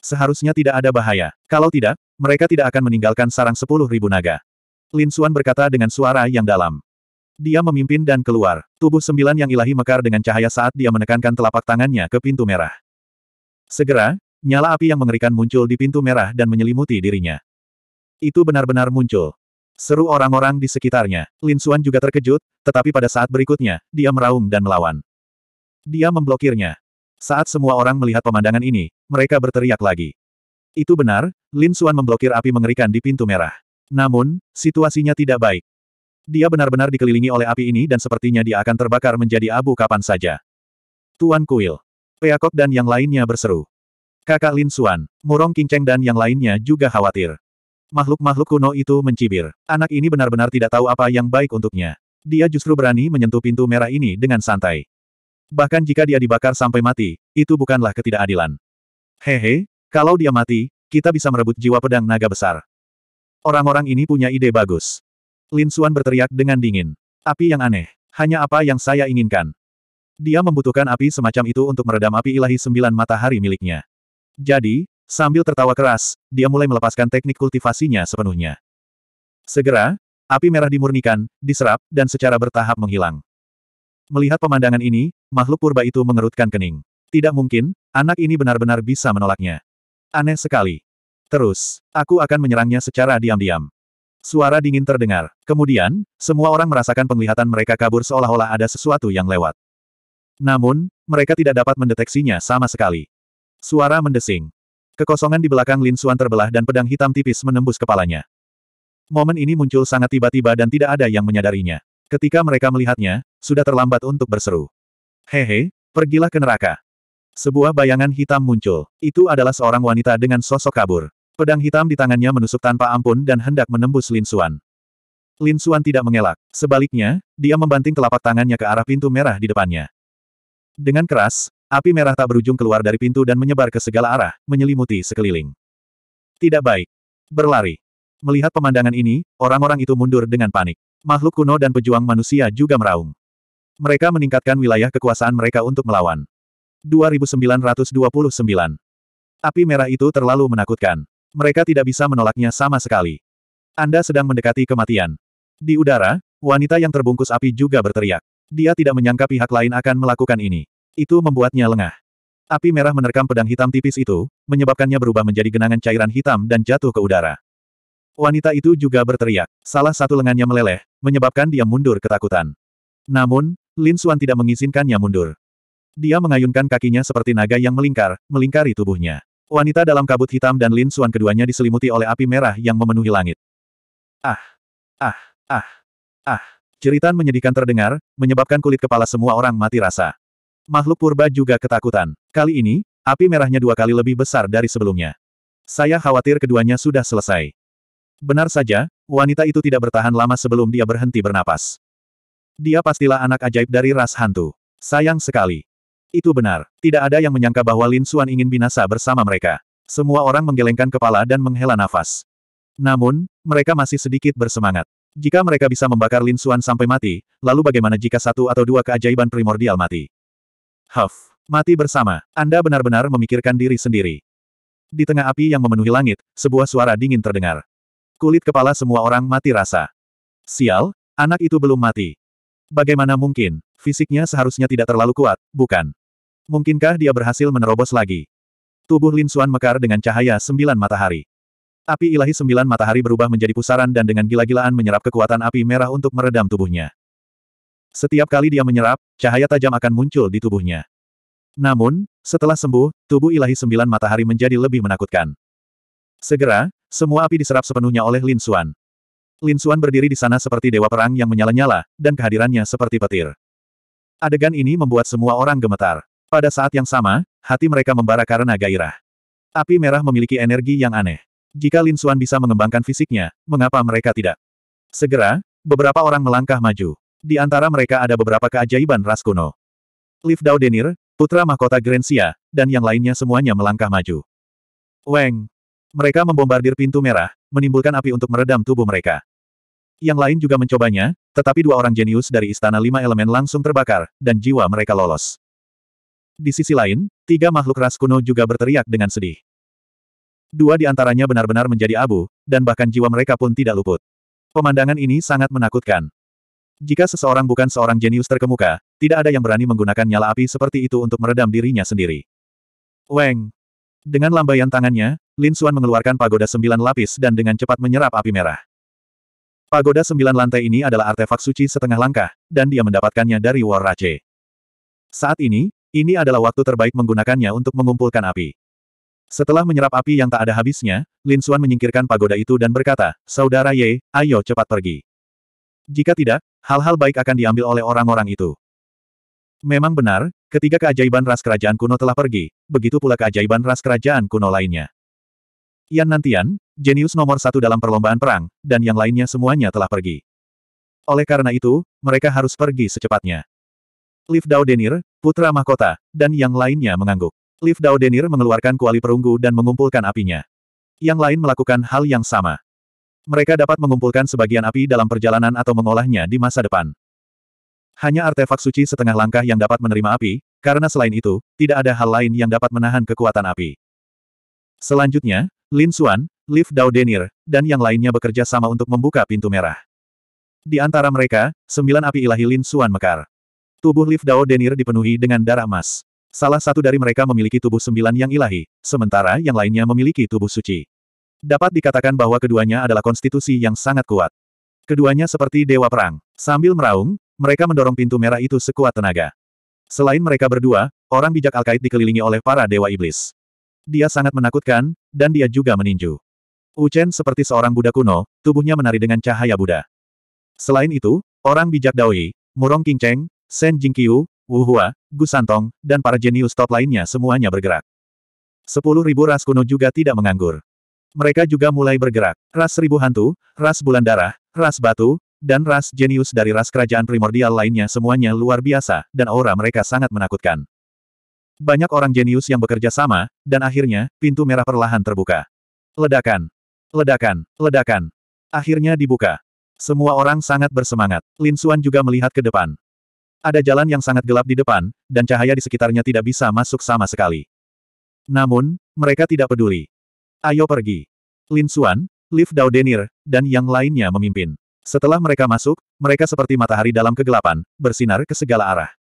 Seharusnya tidak ada bahaya. Kalau tidak, mereka tidak akan meninggalkan sarang sepuluh ribu naga. Lin Suan berkata dengan suara yang dalam. Dia memimpin dan keluar. Tubuh sembilan yang ilahi mekar dengan cahaya saat dia menekankan telapak tangannya ke pintu merah. Segera, nyala api yang mengerikan muncul di pintu merah dan menyelimuti dirinya. Itu benar-benar muncul. Seru orang-orang di sekitarnya. Lin Suan juga terkejut, tetapi pada saat berikutnya, dia meraung dan melawan. Dia memblokirnya. Saat semua orang melihat pemandangan ini, mereka berteriak lagi. Itu benar, Lin Suan memblokir api mengerikan di pintu merah. Namun, situasinya tidak baik. Dia benar-benar dikelilingi oleh api ini dan sepertinya dia akan terbakar menjadi abu kapan saja. Tuan Kuil, Peakok dan yang lainnya berseru. Kakak Lin Suan, Murong kinceng dan yang lainnya juga khawatir. Makhluk-makhluk kuno itu mencibir. Anak ini benar-benar tidak tahu apa yang baik untuknya. Dia justru berani menyentuh pintu merah ini dengan santai. Bahkan jika dia dibakar sampai mati, itu bukanlah ketidakadilan. Hehe, kalau dia mati, kita bisa merebut jiwa pedang naga besar. Orang-orang ini punya ide bagus. Lin Xuan berteriak dengan dingin. Api yang aneh. Hanya apa yang saya inginkan. Dia membutuhkan api semacam itu untuk meredam api ilahi sembilan matahari miliknya. Jadi, sambil tertawa keras, dia mulai melepaskan teknik kultivasinya sepenuhnya. Segera, api merah dimurnikan, diserap, dan secara bertahap menghilang. Melihat pemandangan ini, makhluk purba itu mengerutkan kening. Tidak mungkin, anak ini benar-benar bisa menolaknya. Aneh sekali. Terus, aku akan menyerangnya secara diam-diam. Suara dingin terdengar. Kemudian, semua orang merasakan penglihatan mereka kabur seolah-olah ada sesuatu yang lewat. Namun, mereka tidak dapat mendeteksinya sama sekali. Suara mendesing. Kekosongan di belakang Lin Suan terbelah dan pedang hitam tipis menembus kepalanya. Momen ini muncul sangat tiba-tiba dan tidak ada yang menyadarinya. Ketika mereka melihatnya, sudah terlambat untuk berseru. Hehe, pergilah ke neraka. Sebuah bayangan hitam muncul. Itu adalah seorang wanita dengan sosok kabur. Pedang hitam di tangannya menusuk tanpa ampun dan hendak menembus Lin Suan. Lin Suan tidak mengelak. Sebaliknya, dia membanting telapak tangannya ke arah pintu merah di depannya. Dengan keras, api merah tak berujung keluar dari pintu dan menyebar ke segala arah, menyelimuti sekeliling. Tidak baik. Berlari. Melihat pemandangan ini, orang-orang itu mundur dengan panik. Makhluk kuno dan pejuang manusia juga meraung. Mereka meningkatkan wilayah kekuasaan mereka untuk melawan. 2929. Api merah itu terlalu menakutkan. Mereka tidak bisa menolaknya sama sekali. Anda sedang mendekati kematian. Di udara, wanita yang terbungkus api juga berteriak. Dia tidak menyangka pihak lain akan melakukan ini. Itu membuatnya lengah. Api merah menerkam pedang hitam tipis itu, menyebabkannya berubah menjadi genangan cairan hitam dan jatuh ke udara. Wanita itu juga berteriak. Salah satu lengannya meleleh, menyebabkan dia mundur ketakutan. Namun, Lin Xuan tidak mengizinkannya mundur. Dia mengayunkan kakinya seperti naga yang melingkar, melingkari tubuhnya. Wanita dalam kabut hitam dan Lin Suan keduanya diselimuti oleh api merah yang memenuhi langit. Ah! Ah! Ah! Ah! Ceritan menyedihkan terdengar, menyebabkan kulit kepala semua orang mati rasa. Makhluk purba juga ketakutan. Kali ini, api merahnya dua kali lebih besar dari sebelumnya. Saya khawatir keduanya sudah selesai. Benar saja, wanita itu tidak bertahan lama sebelum dia berhenti bernapas. Dia pastilah anak ajaib dari ras hantu. Sayang sekali. Itu benar. Tidak ada yang menyangka bahwa Lin Xuan ingin binasa bersama mereka. Semua orang menggelengkan kepala dan menghela nafas. Namun, mereka masih sedikit bersemangat. Jika mereka bisa membakar Lin Xuan sampai mati, lalu bagaimana jika satu atau dua keajaiban primordial mati? Huff. Mati bersama. Anda benar-benar memikirkan diri sendiri. Di tengah api yang memenuhi langit, sebuah suara dingin terdengar. Kulit kepala semua orang mati rasa. Sial, anak itu belum mati. Bagaimana mungkin? Fisiknya seharusnya tidak terlalu kuat, bukan? Mungkinkah dia berhasil menerobos lagi? Tubuh Lin Xuan mekar dengan cahaya sembilan matahari. Api ilahi sembilan matahari berubah menjadi pusaran dan dengan gila-gilaan menyerap kekuatan api merah untuk meredam tubuhnya. Setiap kali dia menyerap, cahaya tajam akan muncul di tubuhnya. Namun, setelah sembuh, tubuh ilahi sembilan matahari menjadi lebih menakutkan. Segera, semua api diserap sepenuhnya oleh Lin Xuan. Lin Xuan berdiri di sana seperti dewa perang yang menyala-nyala, dan kehadirannya seperti petir. Adegan ini membuat semua orang gemetar. Pada saat yang sama, hati mereka membara karena gairah. Api merah memiliki energi yang aneh. Jika Lin Xuan bisa mengembangkan fisiknya, mengapa mereka tidak? Segera, beberapa orang melangkah maju. Di antara mereka ada beberapa keajaiban ras kuno. Liv Dao Denir, putra mahkota Grensia, dan yang lainnya semuanya melangkah maju. Weng! Mereka membombardir pintu merah, menimbulkan api untuk meredam tubuh mereka. Yang lain juga mencobanya, tetapi dua orang jenius dari Istana Lima Elemen langsung terbakar, dan jiwa mereka lolos. Di sisi lain, tiga makhluk ras kuno juga berteriak dengan sedih. Dua di antaranya benar-benar menjadi abu, dan bahkan jiwa mereka pun tidak luput. Pemandangan ini sangat menakutkan. Jika seseorang bukan seorang jenius terkemuka, tidak ada yang berani menggunakan nyala api seperti itu untuk meredam dirinya sendiri. Weng! Dengan lambaian tangannya, Lin Xuan mengeluarkan pagoda sembilan lapis dan dengan cepat menyerap api merah. Pagoda sembilan lantai ini adalah artefak suci setengah langkah, dan dia mendapatkannya dari War Rache. Saat ini, ini adalah waktu terbaik menggunakannya untuk mengumpulkan api. Setelah menyerap api yang tak ada habisnya, Lin Xuan menyingkirkan pagoda itu dan berkata, Saudara Ye, ayo cepat pergi. Jika tidak, hal-hal baik akan diambil oleh orang-orang itu. Memang benar, ketika keajaiban ras kerajaan kuno telah pergi, begitu pula keajaiban ras kerajaan kuno lainnya. Yan Nantian, jenius nomor satu dalam perlombaan perang, dan yang lainnya semuanya telah pergi. Oleh karena itu, mereka harus pergi secepatnya. Liv Dao Denir, Putra mahkota, dan yang lainnya mengangguk. Liv Dao Denir mengeluarkan kuali perunggu dan mengumpulkan apinya. Yang lain melakukan hal yang sama. Mereka dapat mengumpulkan sebagian api dalam perjalanan atau mengolahnya di masa depan. Hanya artefak suci setengah langkah yang dapat menerima api, karena selain itu, tidak ada hal lain yang dapat menahan kekuatan api. Selanjutnya, Lin Xuan, Liv Dao Denir, dan yang lainnya bekerja sama untuk membuka pintu merah. Di antara mereka, sembilan api ilahi Lin Xuan mekar. Tubuh Liv Dao Denir dipenuhi dengan darah emas. Salah satu dari mereka memiliki tubuh sembilan yang ilahi, sementara yang lainnya memiliki tubuh suci. Dapat dikatakan bahwa keduanya adalah konstitusi yang sangat kuat. Keduanya seperti dewa perang. Sambil meraung, mereka mendorong pintu merah itu sekuat tenaga. Selain mereka berdua, orang bijak Alkait dikelilingi oleh para dewa iblis. Dia sangat menakutkan, dan dia juga meninju. Uchen seperti seorang Buddha kuno, tubuhnya menari dengan cahaya Buddha. Selain itu, orang bijak Daoi, Murong King Cheng, Shen Jingqiu, Wu Hua, Gu Santong, dan para jenius top lainnya semuanya bergerak. Sepuluh ribu ras kuno juga tidak menganggur. Mereka juga mulai bergerak. Ras seribu hantu, ras bulan darah, ras batu, dan ras jenius dari ras kerajaan primordial lainnya semuanya luar biasa, dan aura mereka sangat menakutkan. Banyak orang jenius yang bekerja sama, dan akhirnya, pintu merah perlahan terbuka. Ledakan. Ledakan. Ledakan. Akhirnya dibuka. Semua orang sangat bersemangat. Lin Suan juga melihat ke depan. Ada jalan yang sangat gelap di depan, dan cahaya di sekitarnya tidak bisa masuk sama sekali. Namun, mereka tidak peduli. Ayo pergi. Lin Xuan, Liv Dao Denir, dan yang lainnya memimpin. Setelah mereka masuk, mereka seperti matahari dalam kegelapan, bersinar ke segala arah.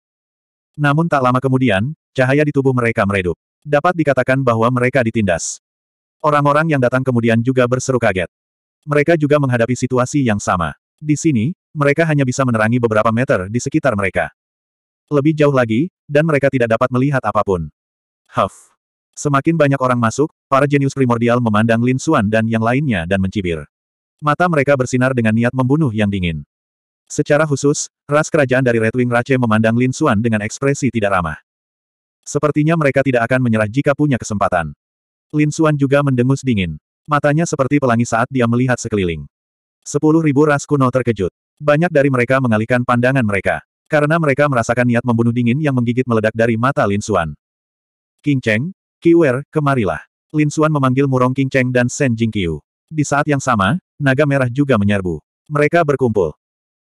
Namun tak lama kemudian, cahaya di tubuh mereka meredup. Dapat dikatakan bahwa mereka ditindas. Orang-orang yang datang kemudian juga berseru kaget. Mereka juga menghadapi situasi yang sama. Di sini, mereka hanya bisa menerangi beberapa meter di sekitar mereka. Lebih jauh lagi, dan mereka tidak dapat melihat apapun. Huff. Semakin banyak orang masuk, para jenius primordial memandang Lin Xuan dan yang lainnya dan mencibir. Mata mereka bersinar dengan niat membunuh yang dingin. Secara khusus, ras kerajaan dari Red Wing Rache memandang Lin Xuan dengan ekspresi tidak ramah. Sepertinya mereka tidak akan menyerah jika punya kesempatan. Lin Xuan juga mendengus dingin. Matanya seperti pelangi saat dia melihat sekeliling. Sepuluh ribu ras kuno terkejut. Banyak dari mereka mengalihkan pandangan mereka. Karena mereka merasakan niat membunuh dingin yang menggigit meledak dari mata Lin Xuan. King Cheng, Kiwer, kemarilah. Lin Xuan memanggil Murong King Cheng dan Shen Jing Jingqiu. Di saat yang sama, naga merah juga menyerbu. Mereka berkumpul.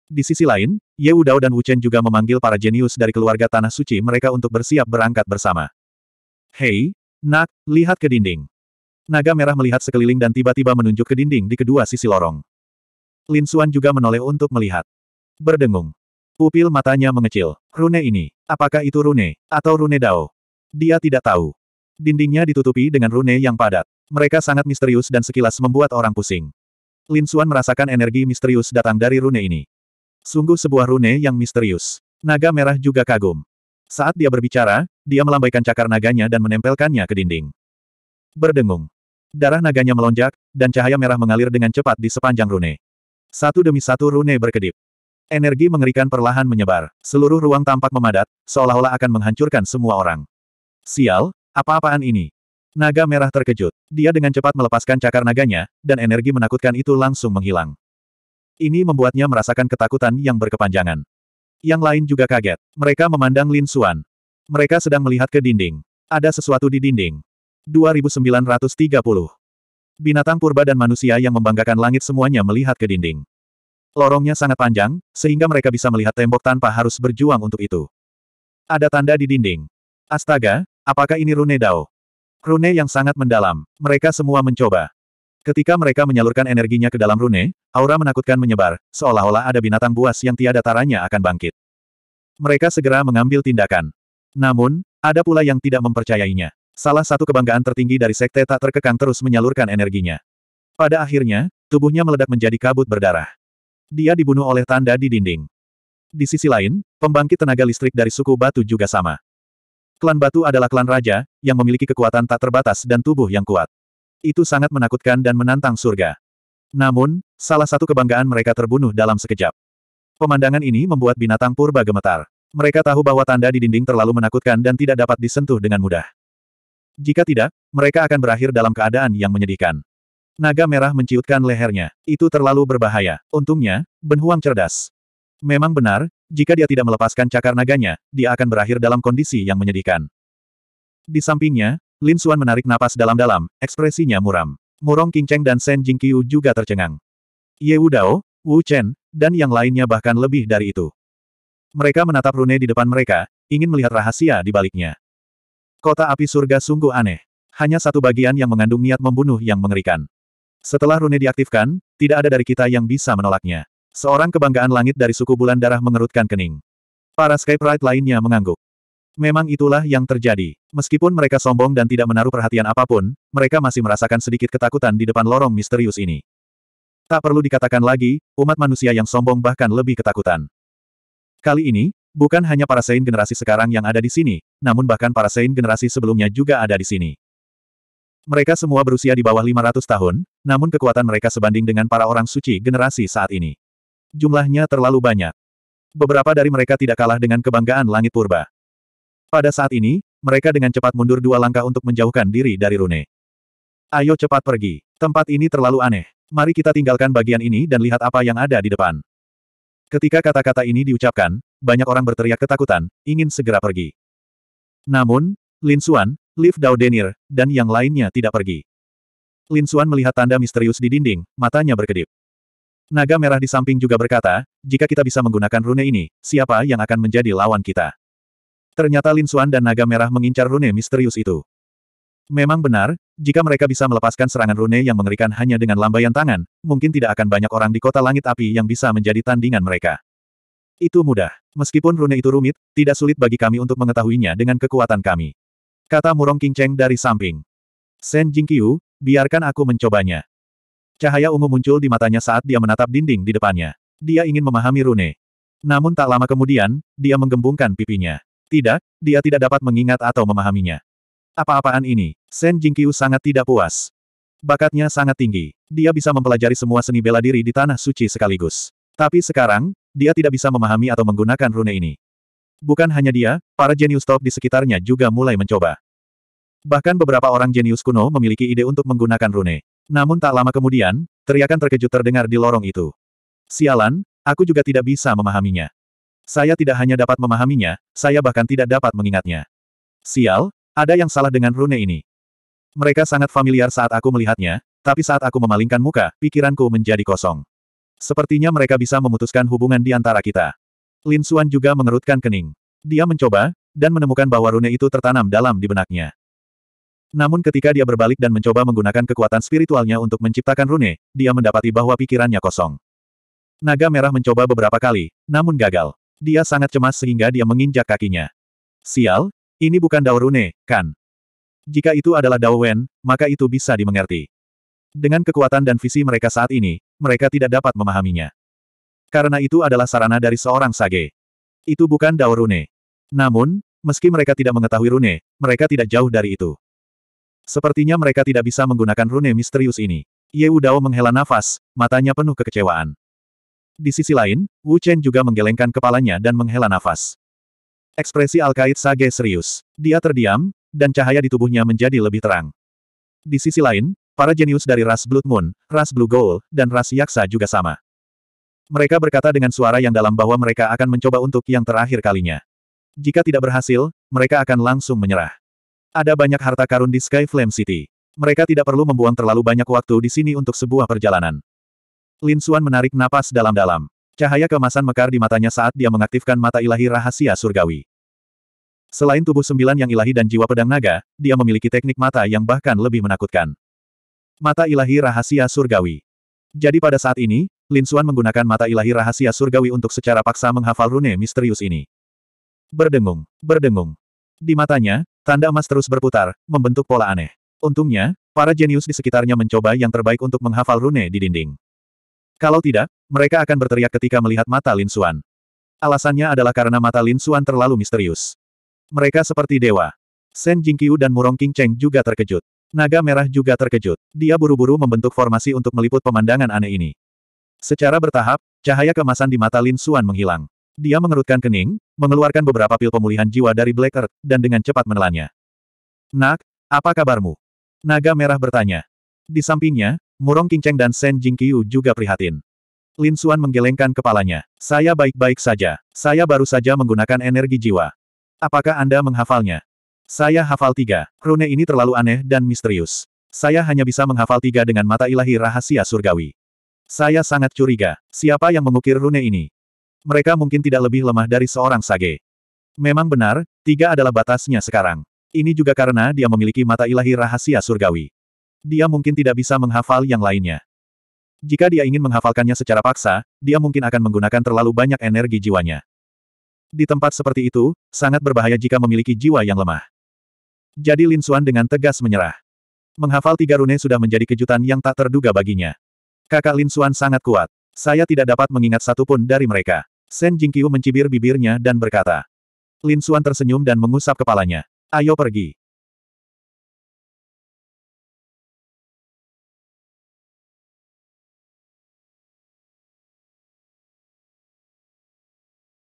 Di sisi lain, Ye Wu Dao dan Wu Chen juga memanggil para jenius dari keluarga Tanah Suci mereka untuk bersiap berangkat bersama. Hei, nak, lihat ke dinding. Naga merah melihat sekeliling dan tiba-tiba menunjuk ke dinding di kedua sisi lorong. Lin Suan juga menoleh untuk melihat. Berdengung. Pupil matanya mengecil. Rune ini, apakah itu rune, atau rune dao? Dia tidak tahu. Dindingnya ditutupi dengan rune yang padat. Mereka sangat misterius dan sekilas membuat orang pusing. Lin Suan merasakan energi misterius datang dari rune ini. Sungguh sebuah rune yang misterius. Naga merah juga kagum. Saat dia berbicara, dia melambaikan cakar naganya dan menempelkannya ke dinding. Berdengung. Darah naganya melonjak, dan cahaya merah mengalir dengan cepat di sepanjang rune. Satu demi satu rune berkedip. Energi mengerikan perlahan menyebar. Seluruh ruang tampak memadat, seolah-olah akan menghancurkan semua orang. Sial, apa-apaan ini? Naga merah terkejut. Dia dengan cepat melepaskan cakar naganya, dan energi menakutkan itu langsung menghilang. Ini membuatnya merasakan ketakutan yang berkepanjangan. Yang lain juga kaget. Mereka memandang Lin Xuan. Mereka sedang melihat ke dinding. Ada sesuatu di dinding. 2930 Binatang purba dan manusia yang membanggakan langit semuanya melihat ke dinding. Lorongnya sangat panjang, sehingga mereka bisa melihat tembok tanpa harus berjuang untuk itu. Ada tanda di dinding. Astaga, apakah ini rune Dao? Rune yang sangat mendalam. Mereka semua mencoba. Ketika mereka menyalurkan energinya ke dalam rune, aura menakutkan menyebar, seolah-olah ada binatang buas yang tiada taranya akan bangkit. Mereka segera mengambil tindakan. Namun, ada pula yang tidak mempercayainya. Salah satu kebanggaan tertinggi dari sekte tak terkekang terus menyalurkan energinya. Pada akhirnya, tubuhnya meledak menjadi kabut berdarah. Dia dibunuh oleh tanda di dinding. Di sisi lain, pembangkit tenaga listrik dari suku batu juga sama. Klan batu adalah klan raja, yang memiliki kekuatan tak terbatas dan tubuh yang kuat. Itu sangat menakutkan dan menantang surga. Namun, salah satu kebanggaan mereka terbunuh dalam sekejap. Pemandangan ini membuat binatang purba gemetar. Mereka tahu bahwa tanda di dinding terlalu menakutkan dan tidak dapat disentuh dengan mudah. Jika tidak, mereka akan berakhir dalam keadaan yang menyedihkan. Naga merah menciutkan lehernya. Itu terlalu berbahaya. Untungnya, Ben Huang cerdas. Memang benar, jika dia tidak melepaskan cakar naganya, dia akan berakhir dalam kondisi yang menyedihkan. Di sampingnya, Lin Suan menarik napas dalam-dalam, ekspresinya muram. Murong Qingcheng dan Shen Jingqiu juga tercengang. Ye Wu Dao, Wu Chen, dan yang lainnya bahkan lebih dari itu. Mereka menatap rune di depan mereka, ingin melihat rahasia di baliknya. Kota api surga sungguh aneh. Hanya satu bagian yang mengandung niat membunuh yang mengerikan. Setelah rune diaktifkan, tidak ada dari kita yang bisa menolaknya. Seorang kebanggaan langit dari suku bulan darah mengerutkan kening. Para Sky Pride lainnya mengangguk. Memang itulah yang terjadi. Meskipun mereka sombong dan tidak menaruh perhatian apapun, mereka masih merasakan sedikit ketakutan di depan lorong misterius ini. Tak perlu dikatakan lagi, umat manusia yang sombong bahkan lebih ketakutan. Kali ini, Bukan hanya para Sein generasi sekarang yang ada di sini, namun bahkan para Sein generasi sebelumnya juga ada di sini. Mereka semua berusia di bawah 500 tahun, namun kekuatan mereka sebanding dengan para orang suci generasi saat ini. Jumlahnya terlalu banyak. Beberapa dari mereka tidak kalah dengan kebanggaan langit purba. Pada saat ini, mereka dengan cepat mundur dua langkah untuk menjauhkan diri dari Rune. Ayo cepat pergi. Tempat ini terlalu aneh. Mari kita tinggalkan bagian ini dan lihat apa yang ada di depan. Ketika kata-kata ini diucapkan, banyak orang berteriak ketakutan, ingin segera pergi. Namun, Lin Xuan, Liv Dao Denir, dan yang lainnya tidak pergi. Lin Xuan melihat tanda misterius di dinding, matanya berkedip. Naga merah di samping juga berkata, jika kita bisa menggunakan rune ini, siapa yang akan menjadi lawan kita? Ternyata Lin Xuan dan naga merah mengincar rune misterius itu. Memang benar, jika mereka bisa melepaskan serangan rune yang mengerikan hanya dengan lambaian tangan, mungkin tidak akan banyak orang di kota langit api yang bisa menjadi tandingan mereka. Itu mudah. Meskipun rune itu rumit, tidak sulit bagi kami untuk mengetahuinya dengan kekuatan kami. Kata Murong Kinceng dari samping. Shen Jingqiu, biarkan aku mencobanya. Cahaya ungu muncul di matanya saat dia menatap dinding di depannya. Dia ingin memahami rune. Namun tak lama kemudian, dia menggembungkan pipinya. Tidak, dia tidak dapat mengingat atau memahaminya. Apa-apaan ini? Shen Jingqiu sangat tidak puas. Bakatnya sangat tinggi. Dia bisa mempelajari semua seni bela diri di Tanah Suci sekaligus. Tapi sekarang, dia tidak bisa memahami atau menggunakan rune ini. Bukan hanya dia, para jenius top di sekitarnya juga mulai mencoba. Bahkan beberapa orang jenius kuno memiliki ide untuk menggunakan rune. Namun tak lama kemudian, teriakan terkejut terdengar di lorong itu. Sialan, aku juga tidak bisa memahaminya. Saya tidak hanya dapat memahaminya, saya bahkan tidak dapat mengingatnya. Sial, ada yang salah dengan rune ini. Mereka sangat familiar saat aku melihatnya, tapi saat aku memalingkan muka, pikiranku menjadi kosong. Sepertinya mereka bisa memutuskan hubungan di antara kita. Lin Suan juga mengerutkan kening. Dia mencoba, dan menemukan bahwa rune itu tertanam dalam di benaknya. Namun ketika dia berbalik dan mencoba menggunakan kekuatan spiritualnya untuk menciptakan rune, dia mendapati bahwa pikirannya kosong. Naga merah mencoba beberapa kali, namun gagal. Dia sangat cemas sehingga dia menginjak kakinya. Sial, ini bukan Dao Rune, kan? Jika itu adalah Dao Wen, maka itu bisa dimengerti. Dengan kekuatan dan visi mereka saat ini, mereka tidak dapat memahaminya. Karena itu adalah sarana dari seorang sage. Itu bukan Dao Rune. Namun, meski mereka tidak mengetahui rune, mereka tidak jauh dari itu. Sepertinya mereka tidak bisa menggunakan rune misterius ini. Wu Dao menghela nafas, matanya penuh kekecewaan. Di sisi lain, Wu Chen juga menggelengkan kepalanya dan menghela nafas. Ekspresi Alkaid Sage serius. Dia terdiam, dan cahaya di tubuhnya menjadi lebih terang. Di sisi lain, para jenius dari ras Blood Moon, ras Blue Gold, dan ras Yaksa juga sama. Mereka berkata dengan suara yang dalam bahwa mereka akan mencoba untuk yang terakhir kalinya. Jika tidak berhasil, mereka akan langsung menyerah. Ada banyak harta karun di Sky Flame City. Mereka tidak perlu membuang terlalu banyak waktu di sini untuk sebuah perjalanan. Lin Xuan menarik napas dalam-dalam. Cahaya kemasan mekar di matanya saat dia mengaktifkan mata ilahi rahasia surgawi. Selain tubuh sembilan yang ilahi dan jiwa pedang naga, dia memiliki teknik mata yang bahkan lebih menakutkan. Mata ilahi rahasia surgawi. Jadi pada saat ini, Lin Suan menggunakan mata ilahi rahasia surgawi untuk secara paksa menghafal rune misterius ini. Berdengung, berdengung. Di matanya, tanda emas terus berputar, membentuk pola aneh. Untungnya, para jenius di sekitarnya mencoba yang terbaik untuk menghafal rune di dinding. Kalau tidak, mereka akan berteriak ketika melihat mata Lin Xuan. Alasannya adalah karena mata Lin Xuan terlalu misterius. Mereka seperti dewa. Shen Jingqiu dan Murong King Cheng juga terkejut. Naga Merah juga terkejut. Dia buru-buru membentuk formasi untuk meliput pemandangan aneh ini. Secara bertahap, cahaya kemasan di mata Lin Xuan menghilang. Dia mengerutkan kening, mengeluarkan beberapa pil pemulihan jiwa dari Black Earth, dan dengan cepat menelannya. Nak, apa kabarmu? Naga Merah bertanya. Di sampingnya, Murong Qingcheng dan Shen Jingqiu juga prihatin. Lin Xuan menggelengkan kepalanya. Saya baik-baik saja. Saya baru saja menggunakan energi jiwa. Apakah Anda menghafalnya? Saya hafal tiga. Rune ini terlalu aneh dan misterius. Saya hanya bisa menghafal tiga dengan mata ilahi rahasia surgawi. Saya sangat curiga. Siapa yang mengukir rune ini? Mereka mungkin tidak lebih lemah dari seorang sage. Memang benar, tiga adalah batasnya sekarang. Ini juga karena dia memiliki mata ilahi rahasia surgawi. Dia mungkin tidak bisa menghafal yang lainnya. Jika dia ingin menghafalkannya secara paksa, dia mungkin akan menggunakan terlalu banyak energi jiwanya. Di tempat seperti itu, sangat berbahaya jika memiliki jiwa yang lemah. Jadi Lin Suan dengan tegas menyerah. Menghafal tiga rune sudah menjadi kejutan yang tak terduga baginya. Kakak Lin Suan sangat kuat. Saya tidak dapat mengingat satu pun dari mereka. Shen Jingqiu mencibir bibirnya dan berkata. Lin Suan tersenyum dan mengusap kepalanya. Ayo pergi.